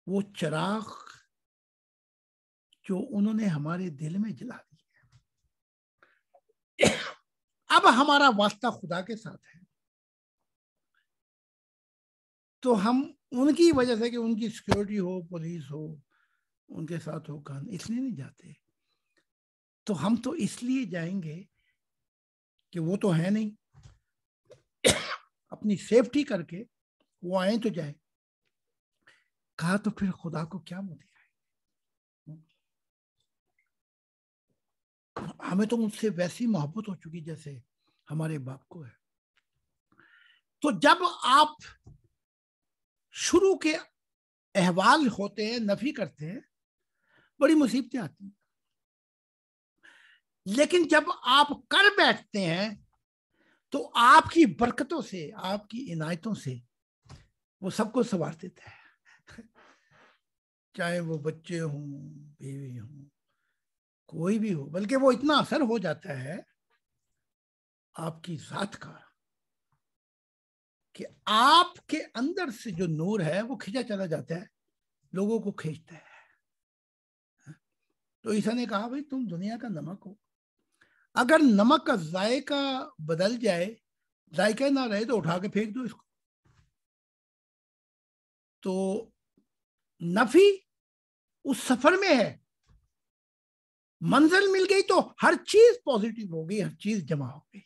वो चराग जो उन्होंने हमारे दिल में जला दी अब हमारा वास्ता खुदा के साथ है तो हम उनकी वजह से कि उनकी सिक्योरिटी हो पुलिस हो उनके साथ हो कान इसलिए नहीं जाते तो हम तो इसलिए जाएंगे कि वो तो है नहीं अपनी सेफ्टी करके वो आए तो जाए कहा तो फिर खुदा को क्या मुँह हमें तो उनसे वैसी मोहब्बत हो चुकी जैसे हमारे बाप को है तो जब आप शुरू के अहवाल होते हैं नफी करते हैं बड़ी मुसीबतें आती हैं लेकिन जब आप कर बैठते हैं तो आपकी बरकतों से आपकी इनायतों से वो सबको संवार देता है चाहे वो बच्चे हों बीवी हों कोई भी हो बल्कि वो इतना असर हो जाता है आपकी जात का कि आपके अंदर से जो नूर है वो खींचा चला जाता है लोगों को खींचता है हाँ? तो ईसा ने कहा भाई तुम दुनिया का नमक हो अगर नमक का जायका बदल जाए जायका ना रहे तो उठा के फेंक दो इसको तो नफी उस सफर में है मंजिल मिल गई तो हर चीज पॉजिटिव हो गई हर चीज जमा हो गई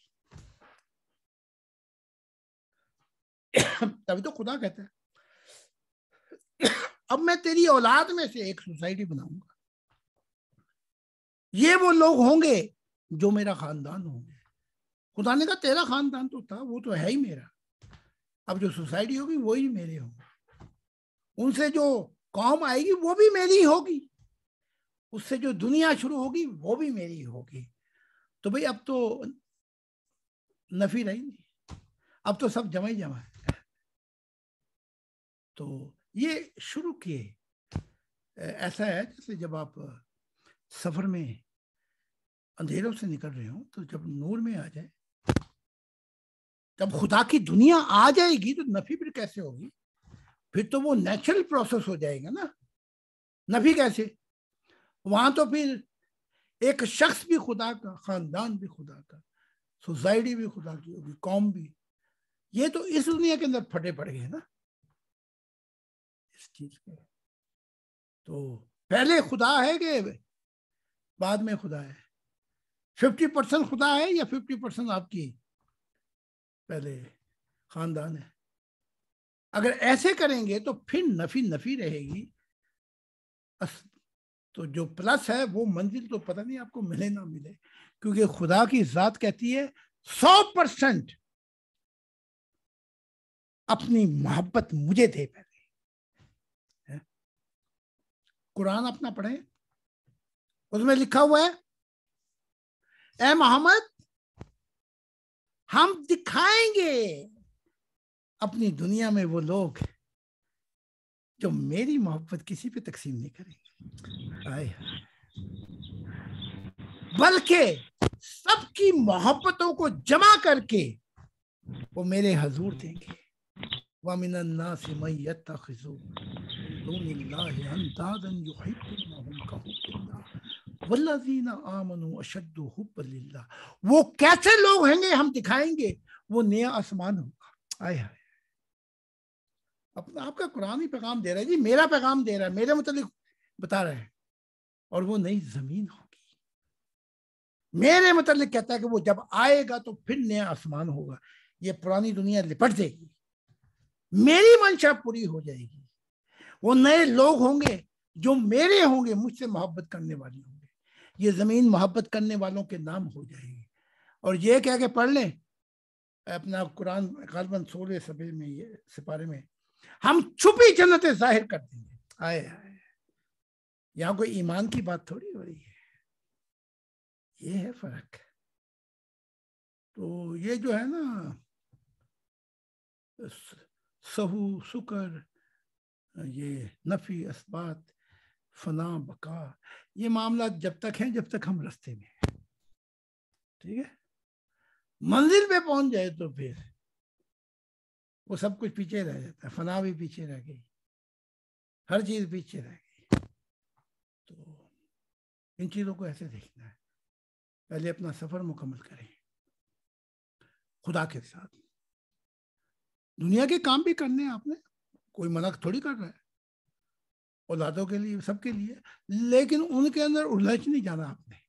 तभी तो खुदा कहता है अब मैं तेरी औलाद में से एक सोसाइटी बनाऊंगा ये वो लोग होंगे जो मेरा खानदान हो खुदा ने कहा तेरा खानदान तो था वो तो है ही मेरा अब जो सोसाइटी होगी वो ही मेरे होंगे उनसे जो कौम आएगी वो भी मेरी होगी उससे जो दुनिया शुरू होगी वो भी मेरी होगी तो भाई अब तो नफी रही नहीं अब तो सब जमा ही जमा है तो ये शुरू किए ऐसा है जैसे जब आप सफर में अंधेरों से निकल रहे हो तो जब नूर में आ जाए जब खुदा की दुनिया आ जाएगी तो नफी फिर कैसे होगी फिर तो वो नेचुरल प्रोसेस हो जाएगा ना नफी कैसे वहां तो फिर एक शख्स भी खुदा का खानदान भी खुदा का सोसाइटी भी खुदा की होगी कौम भी ये तो इस दुनिया के अंदर फटे पड़ गए ना इस चीज के तो पहले खुदा है कि बाद में खुदा है फिफ्टी परसेंट खुदा है या फिफ्टी परसेंट आपकी पहले खानदान है अगर ऐसे करेंगे तो फिर नफी नफी रहेगी तो जो प्लस है वो मंजिल तो पता नहीं आपको मिले ना मिले क्योंकि खुदा की जात कहती है सौ परसेंट अपनी मोहब्बत मुझे दे पहले कुरान अपना पढ़े उसमें लिखा हुआ है ए मोहम्मद हम दिखाएंगे अपनी दुनिया में वो लोग जो मेरी मोहब्बत किसी पे तकसीम नहीं करेंगे बल्कि सबकी मोहब्बतों को जमा करके वो मेरे हजूर देंगे वमिनन्ना से आमनु वो कैसे लोग होंगे हम दिखाएंगे वो नया आसमान होगा आय हाय अपना आपका कुरान ही पैगाम दे रहा है जी मेरा पैगाम दे रहा है मेरे मतलब बता रहे हैं और वो नई जमीन होगी मेरे मतलब कहता है कि वो जब आएगा तो फिर नया आसमान होगा ये पुरानी दुनिया लिपट जाएगी मेरी मंशा पूरी हो जाएगी वो नए लोग होंगे जो मेरे होंगे मुझसे मोहब्बत करने वाले होंगे ये ज़मीन मोहब्बत करने वालों के नाम हो जाएगी और ये क्या के पढ़ लें अपना कुरान गलबन सोलह सफे में ये सिपारे में हम छुपी जन्नत जाहिर कर देंगे आए आए यहाँ कोई ईमान की बात थोड़ी हो रही है ये है फर्क तो ये जो है ना सहू सुकर ये नफी इस्बात फना बका ये मामला जब तक है जब तक हम रस्ते में ठीक है मंजिल पे पहुंच जाए तो फिर वो सब कुछ पीछे रह जाता है फना भी पीछे रह गई हर चीज पीछे रह गई तो इन चीजों को ऐसे देखना है पहले अपना सफर मुकम्मल करें खुदा के साथ दुनिया के काम भी करने हैं आपने कोई मना थोड़ी कर रहा है औलादों के लिए सबके लिए लेकिन उनके अंदर उलझ नहीं जाना आपने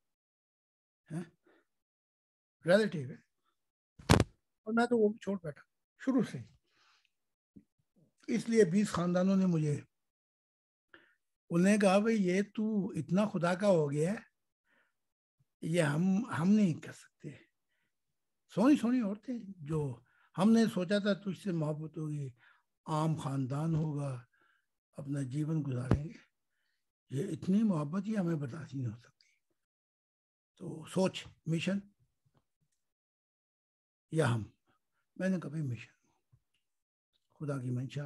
रिलेटिव है और मैं तो वो छोड़ बैठा शुरू से इसलिए बीस खानदानों ने मुझे उन्हें कहा भाई ये तू इतना खुदा का हो गया है ये हम हम नहीं कर सकते सोनी सोनी औरतें जो हमने सोचा था तुझसे मोहब्बत होगी आम खानदान होगा अपना जीवन गुजारेंगे ये इतनी मोहब्बत ही हमें बर्दाश्त नहीं हो सकती तो सोच मिशन या हम मैंने कभी मिशन खुदा की मंशा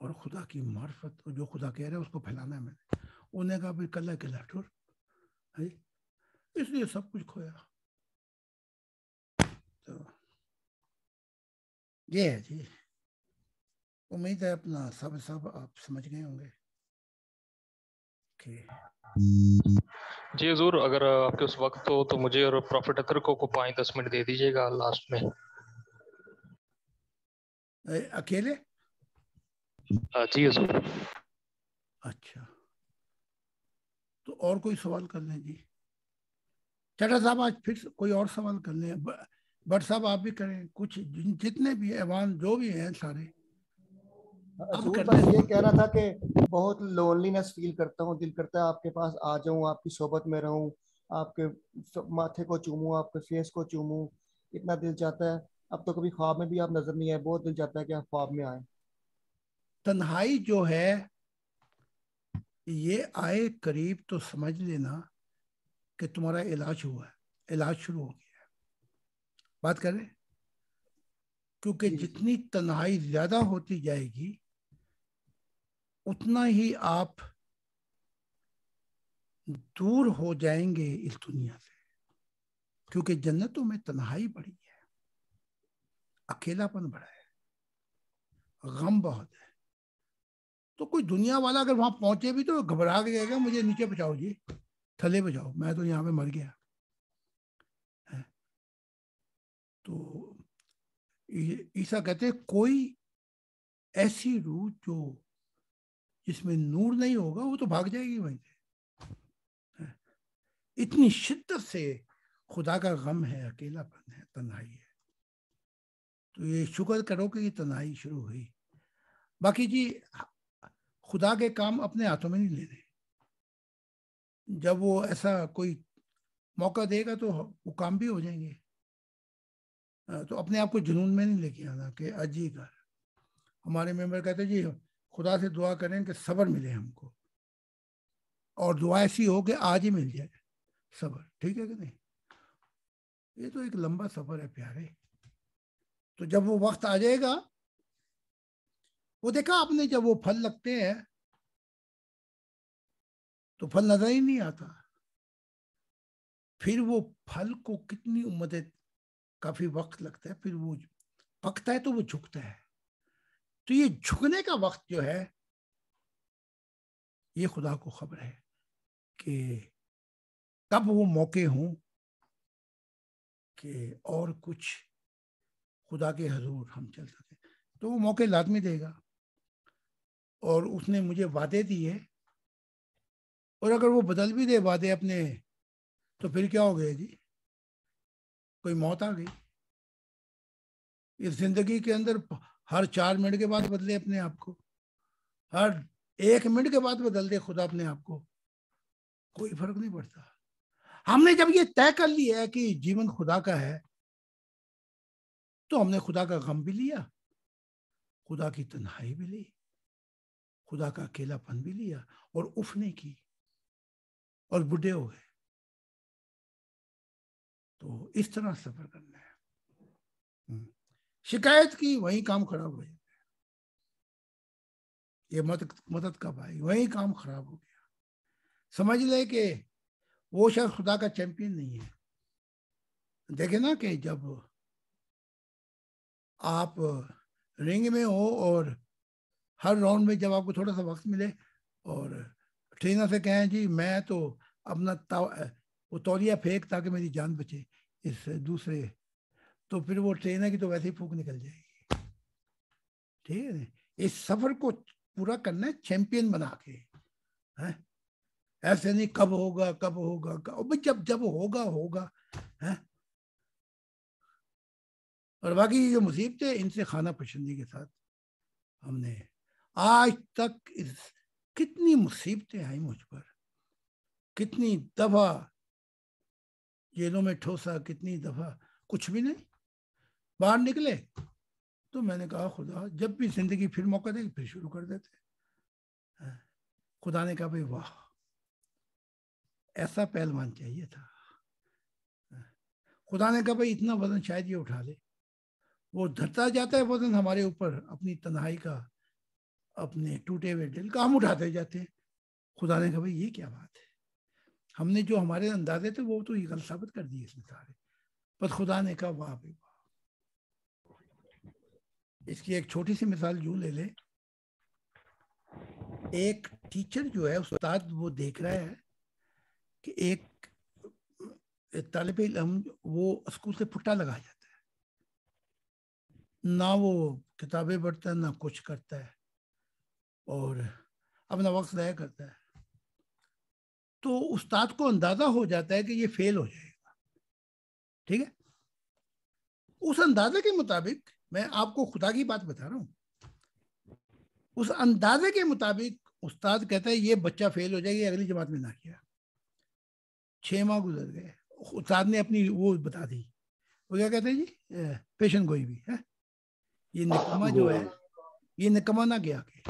और खुदा की मार्फत और जो खुदा कह रहा है उसको फैलाना है मैंने उन्हें कहा भी कल्ला किला टुर है इसलिए सब कुछ खोया तो ये है जी उम्मीद है अपना सब सब आप समझ गए होंगे जी हजूर अगर आपके उस वक्त हो तो मुझे और प्रॉफिट अतर को, को पाँच दस मिनट दे दीजिएगा लास्ट में ए, अकेले आ, जी हजूर अच्छा तो और कोई सवाल कर लें जी चटा साहब आज फिर कोई और सवाल कर लें बट साहब आप भी करें कुछ जितने भी एवान जो भी हैं सारे ये कह रहा था कि बहुत लोनलीनेस फील करता हूँ दिल करता है आपके पास आ जाऊँ आपकी सोबत में रहूँ आपके माथे को चूमू आपके फेस को चूमू इतना दिल चाहता है अब तो कभी ख्वाब में भी आप नजर नहीं आए बहुत दिल चाहता है कि आप ख्वाब में आए तन्हाई जो है ये आए करीब तो समझ लेना कि तुम्हारा इलाज हुआ है इलाज शुरू हो गया है बात करें क्योंकि जितनी तन्हाई ज्यादा होती जाएगी उतना ही आप दूर हो जाएंगे इस दुनिया से क्योंकि जन्नतों में तनहाई बड़ी है अकेलापन बड़ा है गम बहुत है तो कोई दुनिया वाला अगर वहां पहुंचे भी तो घबरा के जाएगा मुझे नीचे बचाओ जी थले बचाओ मैं तो यहाँ पे मर गया है? तो ईसा कहते कोई ऐसी रूह जो जिसमें नूर नहीं होगा वो तो भाग जाएगी वहीं से हाँ। इतनी शिद्दत से खुदा का गम है अकेलापन है तन्हाई है तो ये शुक्र करो कि ये तन्हाई शुरू हुई बाकी जी खुदा के काम अपने हाथों में नहीं लेने जब वो ऐसा कोई मौका देगा तो वो काम भी हो जाएंगे हाँ, तो अपने आप को जुनून में नहीं लेके आना कि कर हमारे मेंबर कहते जी खुदा से दुआ करें कि सब्र मिले हमको और दुआ ऐसी हो कि आज ही मिल जाए सब्र ठीक है कि नहीं ये तो एक लंबा सफर है प्यारे तो जब वो वक्त आ जाएगा वो देखा आपने जब वो फल लगते हैं तो फल नजर ही नहीं आता फिर वो फल को कितनी उम्मतें काफी वक्त लगता है फिर वो पकता है तो वो झुकता है तो ये झुकने का वक्त जो है ये खुदा को खबर है कि कब वो मौके हों कि और कुछ खुदा के हजूर हम चल सकें तो वो मौके लाजमी देगा और उसने मुझे वादे दिए और अगर वो बदल भी दे वादे अपने तो फिर क्या हो गया जी कोई मौत आ गई इस जिंदगी के अंदर हर चार मिनट के बाद बदले अपने आप को हर एक मिनट के बाद बदल दे खुदा अपने आप को कोई फर्क नहीं पड़ता हमने जब ये तय कर लिया है कि जीवन खुदा का है तो हमने खुदा का गम भी लिया खुदा की तन्हाई भी ली खुदा का अकेलापन भी लिया और उफ नहीं की और बुढ़े हो गए तो इस तरह सफर करना है हम्म। शिकायत की वही काम खराब हो जाता है ये मदद मदद कब आई वही काम खराब हो गया समझ ले कि वो शख्स खुदा का चैंपियन नहीं है देखे ना कि जब आप रिंग में हो और हर राउंड में जब आपको थोड़ा सा वक्त मिले और ट्रेनर से कहें जी मैं तो अपना वो तौलिया फेंक ताकि मेरी जान बचे इस दूसरे तो फिर वो ट्रेन है कि तो वैसे ही फूक निकल जाएगी ठीक है इस सफर को पूरा करना है चैंपियन बना के है ऐसे नहीं कब होगा कब होगा कब जब जब होगा होगा है और बाकी जो मुसीबतें इनसे खाना पसंदी के साथ हमने आज तक इस कितनी मुसीबतें आई मुझ पर कितनी दफा जेलों में ठोसा कितनी दफा कुछ भी नहीं बाहर निकले तो मैंने कहा खुदा जब भी जिंदगी फिर मौका देगी फिर शुरू कर देते हाँ, खुदा ने कहा भाई वाह ऐसा पहलवान चाहिए था हाँ, खुदा ने कहा भाई इतना वजन शायद ये उठा ले वो धरता जाता है वजन हमारे ऊपर अपनी तन्हाई का अपने टूटे हुए दिल का हम उठाते जाते हैं खुदा ने कहा भाई ये क्या बात है हमने जो हमारे अंदाजे थे वो तो ये गलत साबित कर दिए इसमें सारे पर खुदा ने कहा वाह भाई वाह इसकी एक छोटी सी मिसाल यूं ले ले एक टीचर जो है उस्ताद वो देख रहा है कि एक तालब इलम वो स्कूल से फुटा लगा जाता है ना वो किताबें पढ़ता है ना कुछ करता है और अपना वक्त ज़ाया करता है तो उस्ताद को अंदाज़ा हो जाता है कि ये फेल हो जाएगा ठीक है उस अंदाजे के मुताबिक मैं आपको खुदा की बात बता रहा हूँ उस अंदाजे के मुताबिक उस्ताद कहता है ये बच्चा फेल हो जाएगी अगली जमात में ना किया छह माह गुजर गए उस्ताद ने अपनी वो बता दी वो क्या कहते हैं जी पेशन गोई भी है ये निकमा जो है ये निकमा ना गया के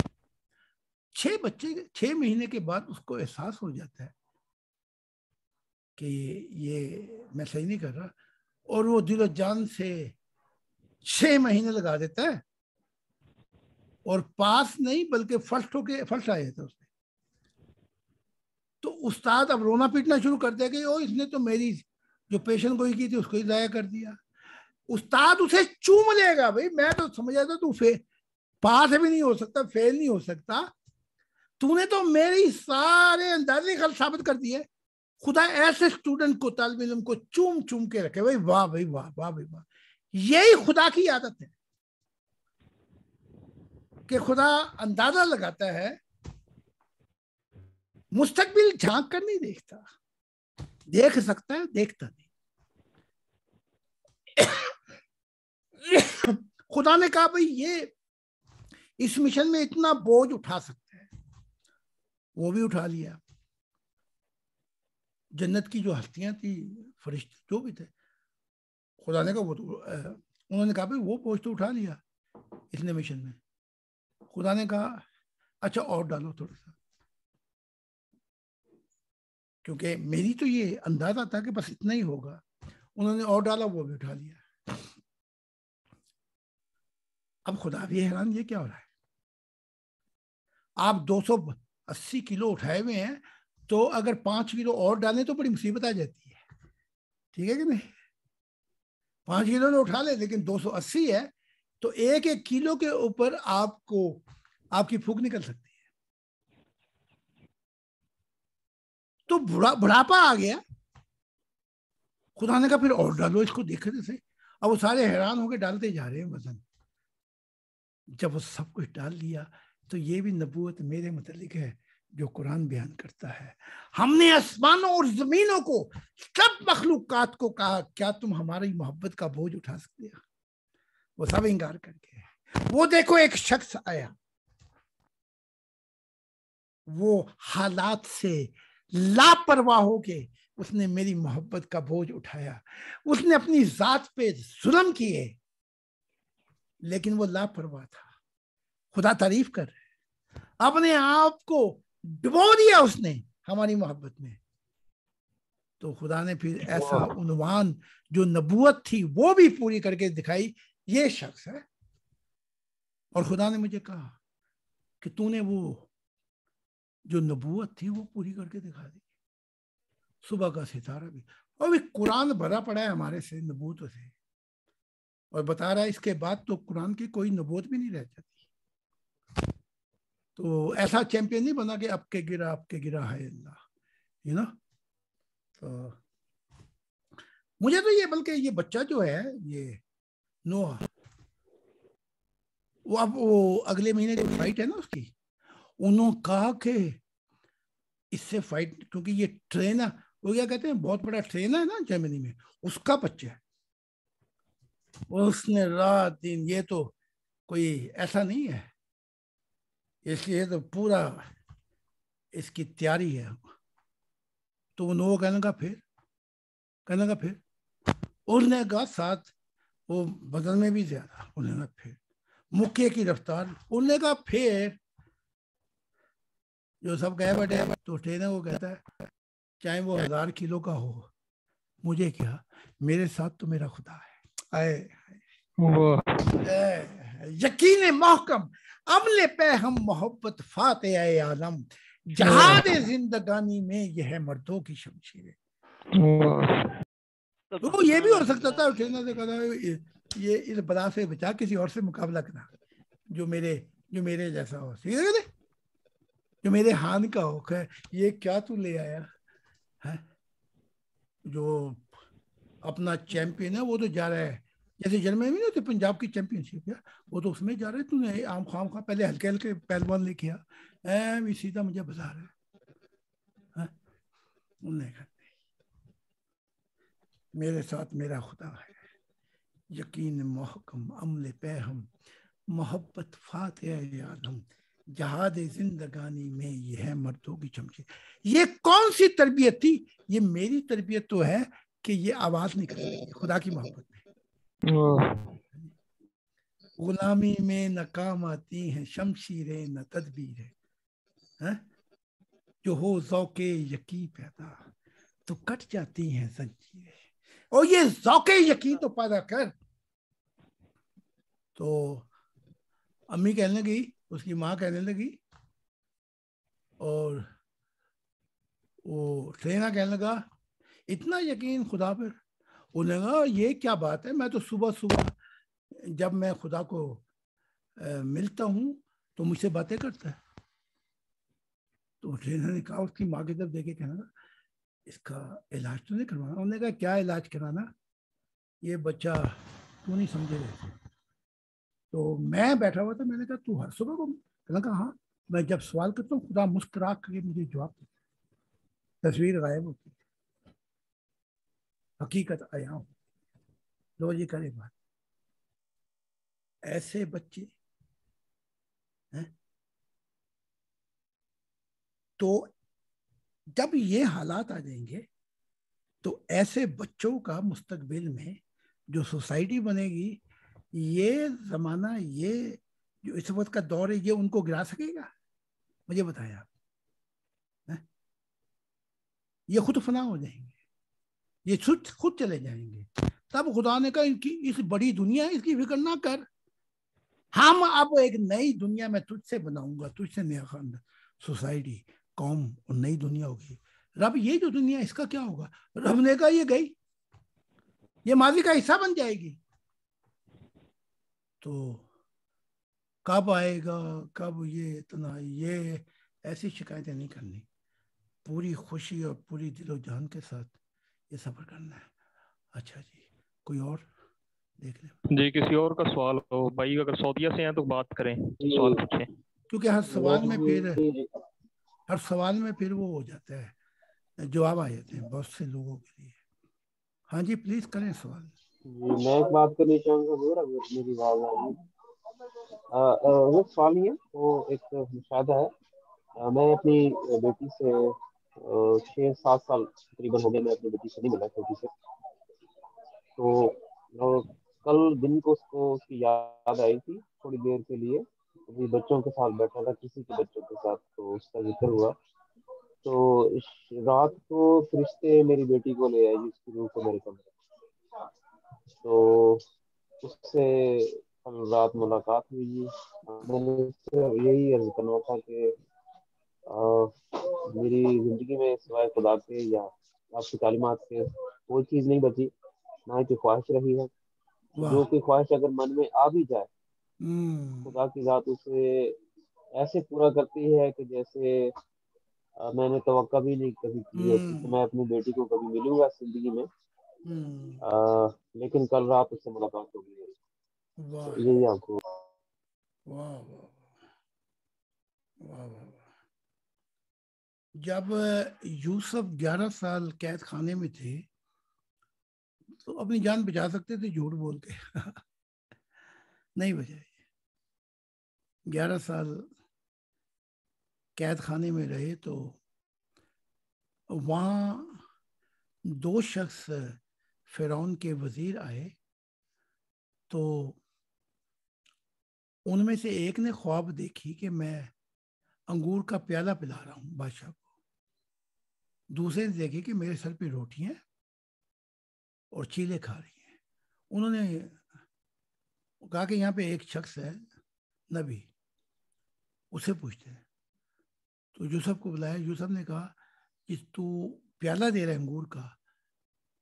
छह बच्चे छह महीने के बाद उसको एहसास हो जाता है कि ये मैं सही नहीं कर रहा और वो दिलो जान से छह महीने लगा देता है और पास नहीं बल्कि फर्स्ट होके फर्स्ट आया था उसने तो उस्ताद अब रोना पीटना शुरू कर दिया कि ओ इसने तो मेरी जो पेशन गोई की थी उसको ही जाया कर दिया उस्ताद उसे चूम लेगा भाई मैं तो समझ था तू फे पास भी नहीं हो सकता फेल नहीं हो सकता तूने तो मेरी सारे अंदाजे गलत साबित कर दिए खुदा ऐसे स्टूडेंट को तालब इलम को चूम चूम के रखे भाई वाह भाई वाह वाह भाई वाह यही खुदा की आदत है कि खुदा अंदाजा लगाता है मुस्तकबिल झांक कर नहीं देखता देख सकता है देखता नहीं खुदा ने कहा भाई ये इस मिशन में इतना बोझ उठा सकता है वो भी उठा लिया जन्नत की जो हस्तियां थी फरिश्ते जो भी थे खुदा ने कहा वो तो उन्होंने कहा भाई वो बोझ तो उठा लिया इतने मिशन में खुदा ने कहा अच्छा और डालो थोड़ा सा क्योंकि मेरी तो ये अंदाजा था कि बस इतना ही होगा उन्होंने और डाला वो भी उठा लिया अब खुदा भी हैरान ये क्या हो रहा है आप 280 किलो उठाए हुए हैं तो अगर पांच किलो और डालें तो बड़ी मुसीबत आ जाती है ठीक है कि नहीं पांच किलो ने तो उठा ले लेकिन 280 है तो एक एक किलो के ऊपर आपको आपकी फूक निकल सकती है तो बुढ़ा बुढ़ापा आ गया खुदा ने कहा फिर और डालो इसको देखे से अब वो सारे हैरान होकर डालते जा रहे हैं वजन जब वो सब कुछ डाल लिया तो ये भी नबूत मेरे मतलब है जो कुरान बयान करता है हमने आसमानों और जमीनों को सब मखलूकत को कहा क्या तुम हमारी मोहब्बत का बोझ उठा सकते हो वो सब इंकार करके वो देखो एक शख्स आया वो हालात से लापरवाह हो के उसने मेरी मोहब्बत का बोझ उठाया उसने अपनी जात पे जुलम किए लेकिन वो लापरवाह था खुदा तारीफ कर रहे अपने आप को डुबो दिया उसने हमारी मोहब्बत में तो खुदा ने फिर ऐसा उनवान जो नबूत थी वो भी पूरी करके दिखाई ये शख्स है और खुदा ने मुझे कहा कि तूने वो जो नबूत थी वो पूरी करके दिखा दी सुबह का सितारा भी और भी कुरान भरा पड़ा है हमारे से नबूत से और बता रहा है इसके बाद तो कुरान की कोई नबूत भी नहीं रह जाती तो ऐसा चैंपियन नहीं बना कि आपके गिरा आपके गिरा है अल्लाह यू नो तो मुझे तो ये बल्कि ये बच्चा जो है ये नोआ वो अब वो अगले महीने जो फ्लाइट है ना उसकी उन्होंने कहा कि इससे फाइट क्योंकि ये ट्रेन है वो क्या कहते हैं बहुत बड़ा ट्रेन है ना जर्मनी में उसका बच्चा है उसने रात दिन ये तो कोई ऐसा नहीं है इसलिए तो पूरा इसकी तैयारी है तो वो नो कहने का फिर कहने का फिर उड़ने का साथ वो बदन में भी ज्यादा उड़ने का फिर मुख्य की रफ्तार उड़ने का फिर जो सब गए बैठे तो ट्रेनर वो कहता है चाहे वो हजार किलो का हो मुझे क्या मेरे साथ तो मेरा खुदा है आए, आए, आए, आए यकीन मोहकम अमले पे हम मोहब्बत फातह आलम जहाद हाँ। जिंदगानी में यह मर्दों की शमशीर है तो ये भी हो सकता था से कहा ये इस बला से बचा किसी और से मुकाबला करना जो मेरे जो मेरे जैसा हो सीधे जो मेरे हान का हो ये क्या तू ले आया है जो अपना चैंपियन है वो तो जा रहा है जैसे जर्मनी में होते पंजाब की चैंपियनशिप है वो तो उसमें जा रहे तूने आम खाम खा पहले हल्के हल्के पहलवान ले किया ही सीधा मुझे बाजार रहे हाँ? उन्हें मेरे साथ मेरा खुदा है यकीन मोहकम अमल पैहम मोहब्बत फातम जहाद जिंदगानी में यह है मर्दों की चमची ये कौन सी तरबियत थी ये मेरी तरबियत तो है कि ये आवाज़ निकल रही है खुदा की मोहब्बत में गुलामी में न काम आती हैं शमशीरें न तदबीरें जो हो जौके यकी पैदा तो कट जाती हैं जंजीरें और ये जौके यकी तो पैदा कर तो अम्मी कहने लगी उसकी माँ कहने लगी और वो सेना कहने लगा इतना यकीन खुदा पर उन्होंने कहा ये क्या बात है मैं तो सुबह सुबह जब मैं खुदा को आ, मिलता हूँ तो मुझसे बातें करता है तो ट्रेनर ने कहा उसकी माँ की तरफ देखे कहना इसका इलाज तो नहीं करवाना उन्होंने कहा क्या इलाज कराना ये बच्चा तू नहीं समझे तो मैं बैठा हुआ था मैंने कहा तू हर सुबह को कहना कहा हाँ मैं जब सवाल करता हूँ खुदा मुस्कुरा करके मुझे जवाब देता तस्वीर गायब होती हकीकत आया हूं लॉजिकल एक बात ऐसे बच्चे हैं तो जब ये हालात आ जाएंगे तो ऐसे बच्चों का मुस्तकबिल में जो सोसाइटी बनेगी ये जमाना ये जो इस वक्त का दौर है ये उनको गिरा सकेगा मुझे बताया आप ये खुद फना हो जाएंगे ये खुद खुद चले जाएंगे तब खुदा ने कहा इनकी इस बड़ी दुनिया इसकी फिक्र ना कर हम अब एक नई दुनिया में तुझसे बनाऊंगा तुझसे नया सोसाइटी कौम और नई दुनिया होगी रब ये जो दुनिया इसका क्या होगा रब ने कहा ये गई ये माजी का हिस्सा बन जाएगी तो कब आएगा कब ये इतना ये ऐसी शिकायतें नहीं करनी पूरी खुशी और पूरी दिलो जान के साथ ये सफ़र करना है अच्छा जी कोई और देख लें जी किसी और का सवाल हो भाई अगर सऊदीया से हैं तो बात करें सवाल पूछें क्योंकि हर सवाल में फिर हर सवाल में फिर वो हो जाता है जवाब आ जाते हैं बहुत से लोगों के लिए हाँ जी प्लीज करें सवाल मैं एक बात करनी चाहूँगा वो सवाल नहीं है वो एक मुशादा है मैं अपनी बेटी से छः सात साल तकरीबन हो गए मैं अपनी बेटी से नहीं मिला छोटी से तो कल दिन को उसको उसकी याद आई थी थोड़ी देर के लिए अभी बच्चों के साथ बैठा था किसी के बच्चों के साथ तो उसका जिक्र हुआ तो रात को फरिश्ते मेरी बेटी को ले आई उसकी रूह को मेरे कमरे तो उससे कल रात मुलाकात हुई मैंने यही अर्ज करना था कि मेरी ज़िंदगी में सिवाय खुदा के या आपकी तालीमत के कोई चीज़ नहीं बची ना कि ख्वाहिश रही है जो कि ख्वाहिश अगर मन में आ भी जाए हम्म। खुदा की ज़ात उसे ऐसे पूरा करती है कि जैसे आ, मैंने तो भी नहीं कभी की हम्म। तो मैं अपनी बेटी को कभी मिलूंगा जिंदगी में आ, हम्म। लेकिन कल रात उससे मुलाकात होगी तो यही आपको वाह वाह वाह वाह जब यूसुफ 11 साल कैद खाने में थे तो अपनी जान बचा सकते थे झूठ बोल के नहीं बचाए 11 साल कैद खाने में रहे तो वहाँ दो शख्स फिरौन के वजीर आए तो उनमें से एक ने ख्वाब देखी कि मैं अंगूर का प्याला पिला रहा हूँ बादशाह दूसरे ने देखी कि मेरे सर पे रोटी हैं और चीले खा रही हैं उन्होंने कहा कि यहाँ पे एक शख्स है नबी उसे पूछते हैं तो यूसुफ को बुलाया यूसुफ ने कहा कि तू प्याला दे रहा है अंगूर का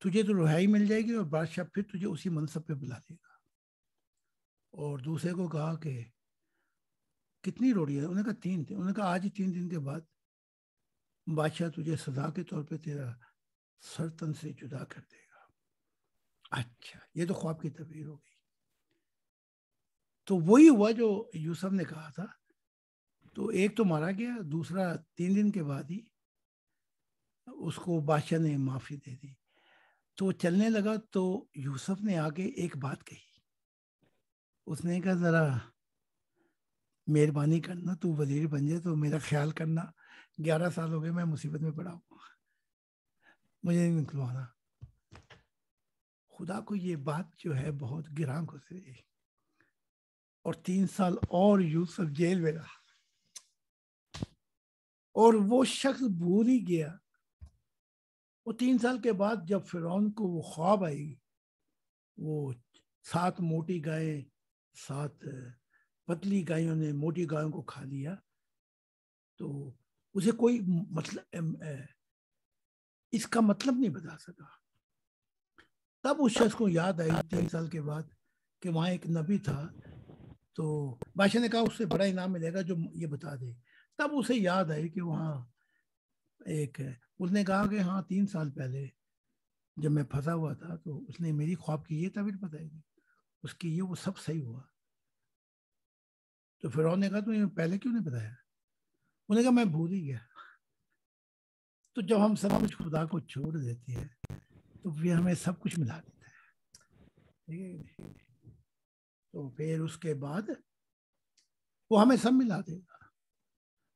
तुझे तो रुहाई मिल जाएगी और बादशाह फिर तुझे उसी मनसब पे बुला देगा और दूसरे को कहा कि कितनी रोटी है उन्होंने कहा तीन थे उन्होंने कहा आज ही तीन दिन के बाद बादशाह तुझे सजा के तौर पे तेरा सरतन से जुदा कर देगा अच्छा ये तो ख्वाब की तबीर हो गई तो वही हुआ जो यूसुफ ने कहा था तो एक तो मारा गया दूसरा तीन दिन के बाद ही उसको बादशाह ने माफ़ी दे दी तो चलने लगा तो यूसुफ ने आगे एक बात कही उसने कहा ज़रा मेहरबानी करना तू वजीर बन जाए तो मेरा ख्याल करना ग्यारह साल हो गए मैं मुसीबत में पड़ा हूँ मुझे नहीं निकलवाना खुदा को ये बात जो है बहुत गिरा गुजरी और तीन साल और यूसुफ जेल में रहा और वो शख्स भूल ही गया वो तीन साल के बाद जब फिर को वो ख्वाब आई वो सात मोटी गाय सात पतली गायों ने मोटी गायों को खा लिया तो उसे कोई मतलब इसका मतलब नहीं बता सका तब उस शख्स को याद आई तीन साल के बाद कि वहां एक नबी था तो बादशाह ने कहा उससे बड़ा इनाम मिलेगा जो ये बता दे तब उसे याद आई कि वहाँ एक उसने कहा कि हाँ तीन साल पहले जब मैं फंसा हुआ था तो उसने मेरी ख्वाब की ये तबीयत थी उसकी ये वो सब सही हुआ तो फिर ने कहा तो पहले क्यों नहीं बताया उन्हें कहा मैं भूल ही गया तो जब हम सब कुछ खुदा को छोड़ देते हैं तो फिर हमें सब कुछ मिला देता है ठीक है तो फिर उसके बाद वो हमें सब मिला देगा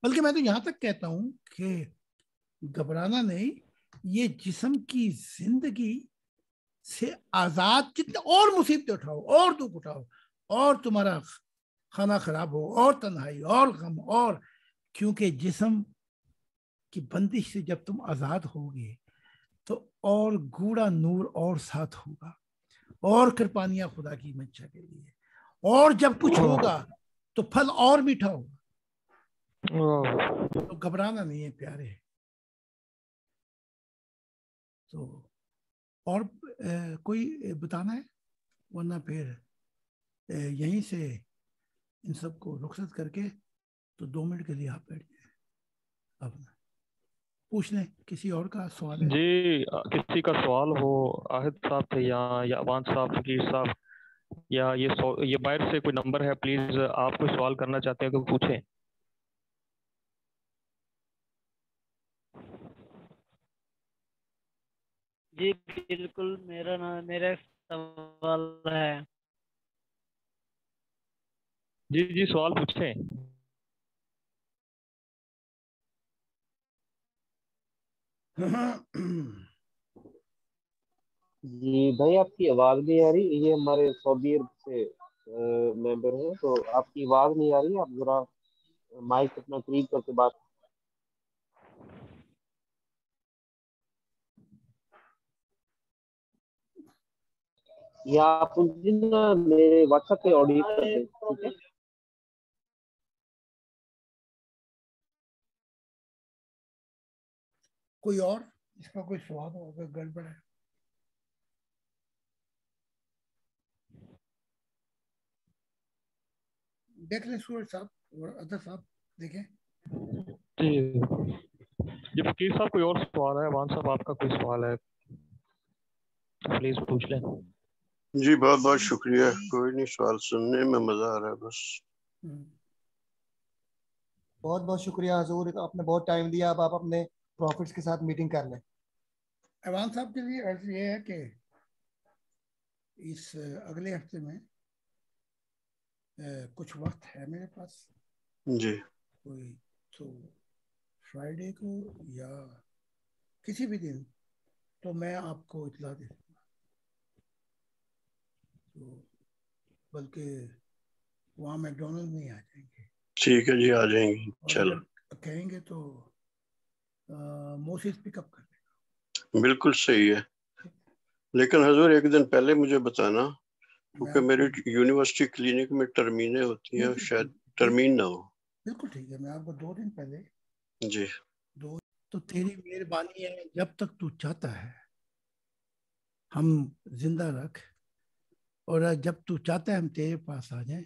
बल्कि मैं तो यहाँ तक कहता हूँ कि घबराना नहीं ये जिसम की जिंदगी से आज़ाद जितने और मुसीबतें उठाओ और दुख उठाओ और तुम्हारा खाना खराब हो और तन्हाई और गम और क्योंकि जिसम की बंदिश से जब तुम आज़ाद होगे तो और गूढ़ा नूर और साथ होगा और कृपानियाँ खुदा की मंशा के लिए और जब कुछ होगा तो फल और मीठा होगा तो घबराना नहीं है प्यारे तो और ए, कोई बताना है वरना फिर यहीं से इन सबको रुखसत करके तो दो मिनट के लिए आप बैठ जाए पूछ लें किसी और का सवाल है जी किसी का सवाल हो आहिद साहब थे यहाँ या अवान साहब फकीर साहब या ये ये बाहर से कोई नंबर है प्लीज आप कोई सवाल करना चाहते हैं तो पूछें जी बिल्कुल मेरा नाम मेरा सवाल है जी जी सवाल पूछें जी भाई आपकी आवाज नहीं आ रही ये हमारे सऊदी अरब से मेंबर हैं तो आपकी आवाज नहीं आ रही आप जरा माइक अपना करीब करके बात या आप मेरे व्हाट्सएप पे ऑडियो दें ठीक है कोई और इसका कोई स्वाद हो कोई गड़बड़ है देख लें सूरज साहब और अदर साहब देखें जी फकीर साहब कोई और सवाल है वान साहब आपका कोई सवाल है प्लीज पूछ लें जी बहुत बहुत शुक्रिया कोई नहीं सवाल सुनने में मजा आ रहा है बस हम्म। बहुत बहुत शुक्रिया हजूर आपने बहुत टाइम दिया अब आप अपने प्रॉफिट्स के साथ मीटिंग कर लें अवान साहब के लिए अर्ज ये है कि इस अगले हफ्ते में कुछ वक्त है मेरे पास जी कोई तो फ्राइडे को या किसी भी दिन तो मैं आपको इतला दे तो बल्कि वहाँ मैकडोनल्ड में आ जाएंगे ठीक है जी आ जाएंगे चलो कहेंगे तो मोसिस पिकअप कर लेगा बिल्कुल सही है लेकिन हजूर एक दिन पहले मुझे बताना क्योंकि मेरी यूनिवर्सिटी क्लिनिक में टर्मीने होती हैं शायद टर्मीन ना हो बिल्कुल ठीक है मैं आपको दो दिन पहले जी दो तो तेरी मेहरबानी है जब तक तू चाहता है हम जिंदा रख और जब तू चाहता है हम तेरे पास आ जाए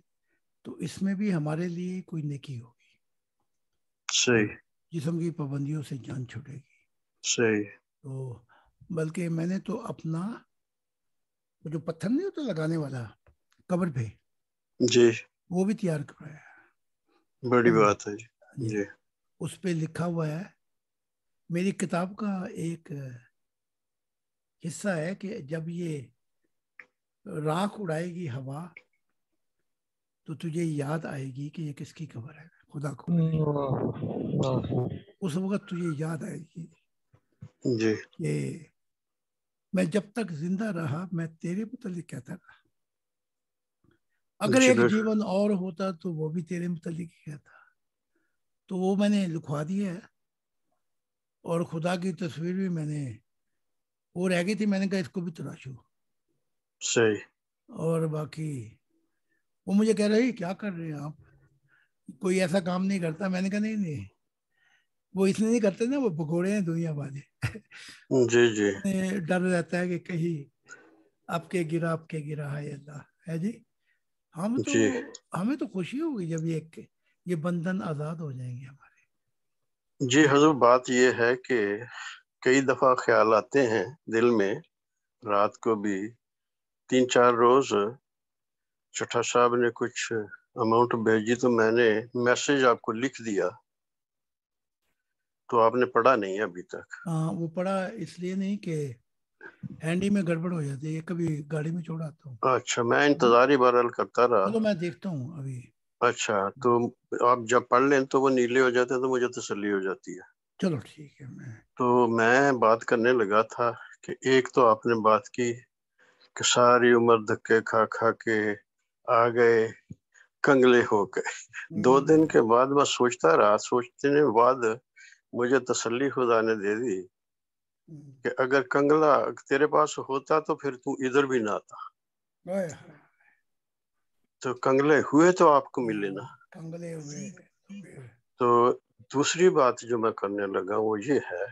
तो इसमें भी हमारे लिए कोई नेकी होगी सही जिसम की पाबंदियों से जान छुटेगी सही तो बल्कि मैंने तो अपना तो जो पत्थर नहीं होता तो लगाने वाला कब्र पे जी वो भी तैयार करवाया बड़ी बात है जी।, जी उस पे लिखा हुआ है मेरी किताब का एक हिस्सा है कि जब ये राख उड़ाएगी हवा तो तुझे याद आएगी कि ये किसकी कबर है खुदा को हाँ। उस वक्त तुझे याद आएगी जी मैं जब तक जिंदा रहा मैं तेरे मुतलिक कहता रहा अगर एक जीवन और होता तो वो भी तेरे मुतलिक कहता तो वो मैंने लिखवा दिया है और खुदा की तस्वीर भी मैंने वो रह गई थी मैंने कहा इसको भी तराशो सही और बाकी वो मुझे कह रही क्या कर रहे हैं आप कोई ऐसा काम नहीं करता मैंने कहा नहीं नहीं वो इसलिए नहीं करते ना वो भगोड़े हैं दुनिया वाले जी जी डर रहता है कि कहीं आपके गिरा आपके गिरा है अल्लाह है जी हम तो जी। हमें तो खुशी होगी जब ये ये बंधन आजाद हो जाएंगे हमारे जी हजूर बात ये है कि कई दफा ख्याल आते हैं दिल में रात को भी तीन चार रोज चटा साहब ने कुछ अमाउंट भेजी तो मैंने मैसेज आपको लिख दिया तो आपने पढ़ा नहीं है अभी तक हाँ वो पढ़ा इसलिए नहीं कि हैंडी में गड़बड़ हो जाती है कभी गाड़ी में छोड़ आता हूँ अच्छा मैं इंतजार ही बहरहाल करता रहा तो मैं देखता हूँ अभी अच्छा तो आप जब पढ़ लें तो वो नीले हो जाते हैं तो मुझे तसली तो हो जाती है चलो ठीक है मैं तो मैं बात करने लगा था कि एक तो आपने बात की कि सारी उम्र धक्के खा खा के आ गए कंगले हो गए दो हम्म। दिन के बाद मैं सोचता रहा सोचते बाद मुझे तसल्ली खुदा ने दे दी हम्म। कि अगर कंगला तेरे पास होता तो फिर तू इधर भी ना आता तो कंगले हुए तो आपको मिले ना कंगले हुए तो दूसरी बात जो मैं करने लगा वो ये है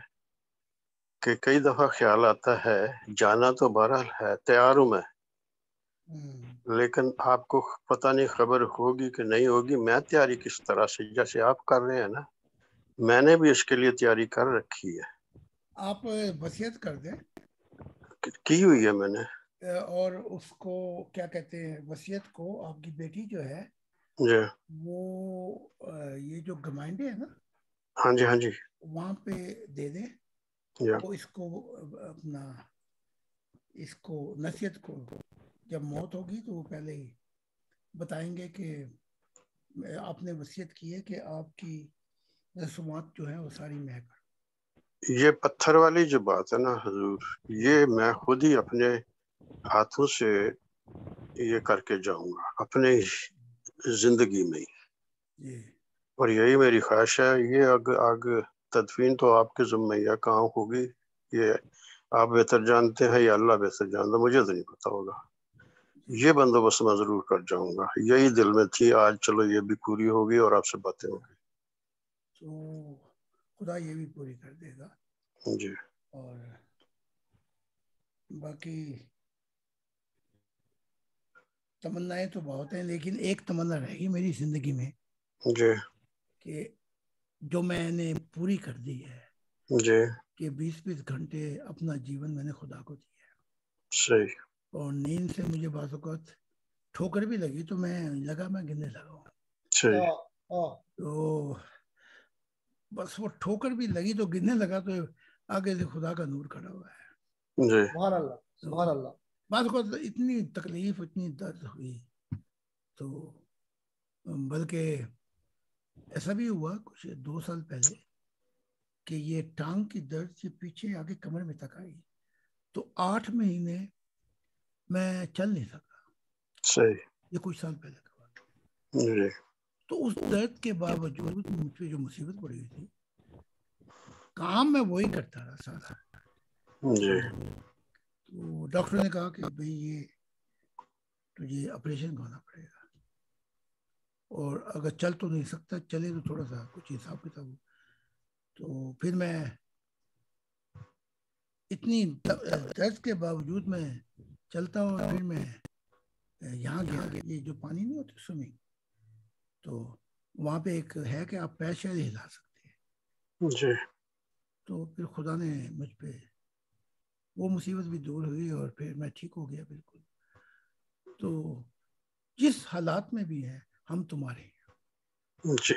कि कई दफा ख्याल आता है जाना तो बहरहाल है तैयार हूं मैं हम्म। लेकिन आपको पता नहीं खबर होगी कि नहीं होगी मैं तैयारी किस तरह से जैसे आप कर रहे हैं ना मैंने भी उसके लिए तैयारी कर रखी है आप वसीयत कर दें की हुई है मैंने और उसको क्या कहते हैं वसीयत को आपकी बेटी जो है जी वो ये जो गमाइंडे है ना हाँ जी हाँ जी वहाँ पे दे दे तो इसको अपना इसको नसीहत को जब मौत होगी तो वो पहले ही बताएंगे कि आपने वसीयत की है कि आपकी रसूमात जो है वो सारी मैं कर ये पत्थर वाली जो बात है ना हजूर ये मैं खुद ही अपने हाथों से ये करके जाऊंगा अपने जिंदगी में और यही मेरी ख्वाहिश है ये अग अग तदफीन तो आपके जुम्मे या कहाँ होगी ये आप बेहतर जानते हैं या अल्लाह बेहतर जानता मुझे तो नहीं पता होगा ये बंदोबस्त मैं जरूर कर जाऊंगा यही दिल में थी आज चलो ये भी पूरी होगी और आपसे बातें होगी तो खुदा ये भी पूरी कर देगा जी और बाकी तमन्नाएं तो बहुत हैं लेकिन एक तमन्ना रहेगी मेरी जिंदगी में जी कि जो मैंने पूरी कर दी है जी कि बीस बीस घंटे अपना जीवन मैंने खुदा को दिया है सही और नींद से मुझे बात ठोकर भी लगी तो मैं लगा मैं गिरने लगा हाँ, हाँ। तो बस वो ठोकर भी लगी तो गिरने लगा तो आगे से खुदा का नूर खड़ा हुआ है तो बात को तो इतनी तकलीफ इतनी दर्द हुई तो बल्कि ऐसा भी हुआ कुछ दो साल पहले कि ये टांग की दर्द से पीछे आगे कमर में तक आई तो आठ महीने मैं चल नहीं सका सही ये कुछ साल पहले का बात तो उस दर्द के बावजूद मुझ पर जो मुसीबत पड़ी हुई थी काम मैं वही करता रहा सारा तो डॉक्टर ने कहा कि भाई ये तुझे ऑपरेशन करना पड़ेगा और अगर चल तो नहीं सकता चले तो थोड़ा सा कुछ हिसाब किताब तो फिर मैं इतनी दर्द के बावजूद मैं चलता हूँ फिर मैं यहाँ गया ये जो पानी नहीं होती स्विमिंग तो वहाँ पे एक है कि आप पैसे शायद हिला सकते हैं जी तो फिर खुदा ने मुझ पर वो मुसीबत भी दूर हुई और फिर मैं ठीक हो गया बिल्कुल तो जिस हालात में भी है हम तुम्हारे हैं जी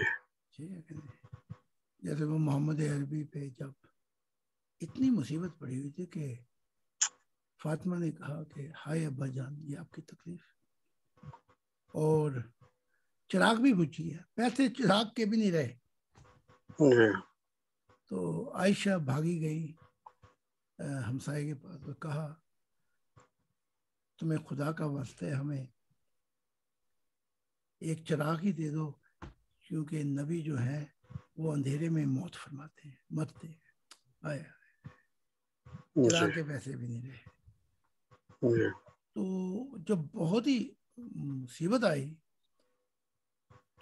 जैसे वो मोहम्मद अरबी पे जब इतनी मुसीबत पड़ी हुई थी कि फातिमा ने कहा कि हाय अब्बा जान ये आपकी तकलीफ और चिराग भी बुझ गया पैसे चिराग के भी नहीं रहे तो आयशा भागी गई हमसाए के पास और कहा तुम्हें खुदा का वास्ते हमें एक चिराग ही दे दो क्योंकि नबी जो है वो अंधेरे में मौत फरमाते हैं मरते हैं आया चिराग के पैसे भी नहीं रहे तो जब बहुत ही मुसीबत आई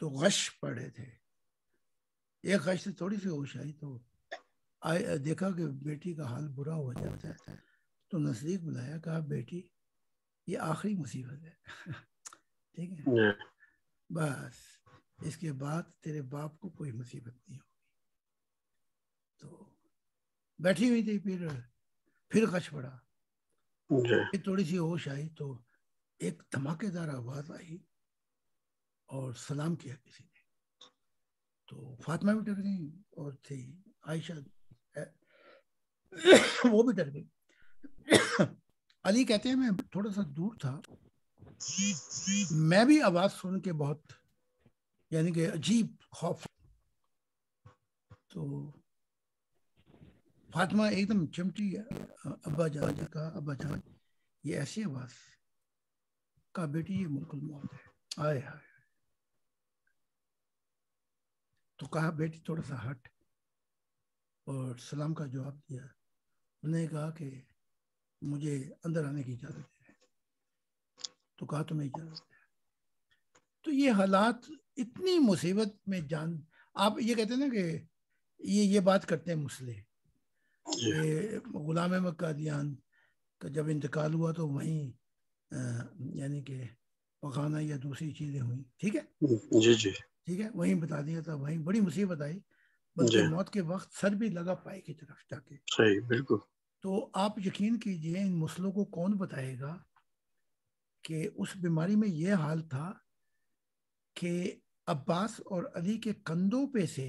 तो गश पड़े थे एक गश से थोड़ी सी होश आई तो आए देखा कि बेटी का हाल बुरा हो जाता है तो नजदीक बुलाया कहा बेटी ये आखिरी मुसीबत है ठीक है बस इसके बाद तेरे बाप को कोई मुसीबत नहीं होगी तो बैठी हुई थी फिर फिर गश पड़ा फिर थोड़ी सी होश आई तो एक धमाकेदार आवाज आई और सलाम किया किसी ने तो फातिमा भी डर गई और थी आयशा वो भी डर गई अली कहते हैं मैं थोड़ा सा दूर था मैं भी आवाज सुन के बहुत यानी कि अजीब खौफ तो फातिमा एकदम चिमटी अब्बा जहाज का कहा अब्बा जहाज ये ऐसी आवाज का बेटी ये मुल्क मौत है आए हाय तो कहा बेटी थोड़ा सा हट और सलाम का जवाब दिया उन्होंने कहा कि मुझे अंदर आने की इजाज़त है तो कहा तुम्हें इजाज़त है तो ये हालात इतनी मुसीबत में जान आप ये कहते हैं ना कि ये ये बात करते हैं मुसले गुलाम अहमद कादियान का जब इंतकाल हुआ तो वहीं यानी कि पकाना या दूसरी चीज़ें हुई ठीक है जी जी ठीक है वहीं बता दिया था वहीं बड़ी मुसीबत आई बल्कि मौत के वक्त सर भी लगा पाए की तरफ जाके सही बिल्कुल तो आप यकीन कीजिए इन मसलों को कौन बताएगा कि उस बीमारी में यह हाल था कि अब्बास और अली के कंधों पे से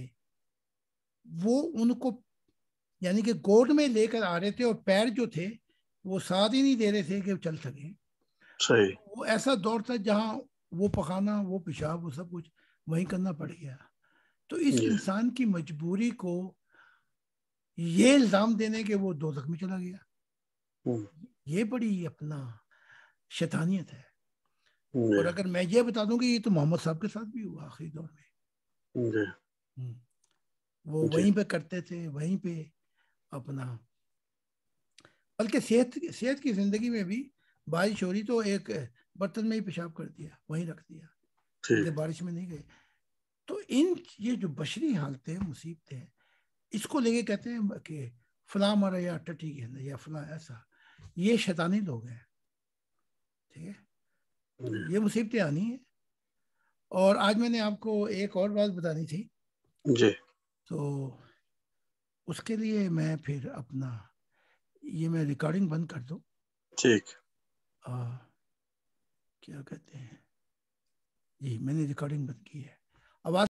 वो उनको यानी कि गोद में लेकर आ रहे थे और पैर जो थे वो साथ ही नहीं दे रहे थे कि चल सके सही वो ऐसा दौर था जहाँ वो पखाना वो पेशाब वो सब कुछ वही करना पड़ गया तो इस इंसान की मजबूरी को ये इल्जाम देने के वो दो में चला गया हम्म। ये बड़ी अपना शैतानियत है हम्म। और अगर मैं ये बता दूं कि ये तो मोहम्मद साहब के साथ भी हुआ आखिरी दौर में हम्म, वो वहीं पे करते थे वहीं पे अपना बल्कि सेहत सेहत की जिंदगी में भी बारिश हो रही तो एक बर्तन में ही पेशाब कर दिया वहीं रख दिया ये बारिश में नहीं गए तो इन ये जो बशरी हालतें मुसीबतें इसको लेके कहते हैं कि फला मारा या टटी अंदर या फला ऐसा ये शैतानी लोग हैं ठीक है ये मुसीबतें आनी है और आज मैंने आपको एक और बात बतानी थी जी तो उसके लिए मैं फिर अपना ये मैं रिकॉर्डिंग बंद कर दूं ठीक क्या कहते हैं जी मैंने रिकॉर्डिंग बंद की है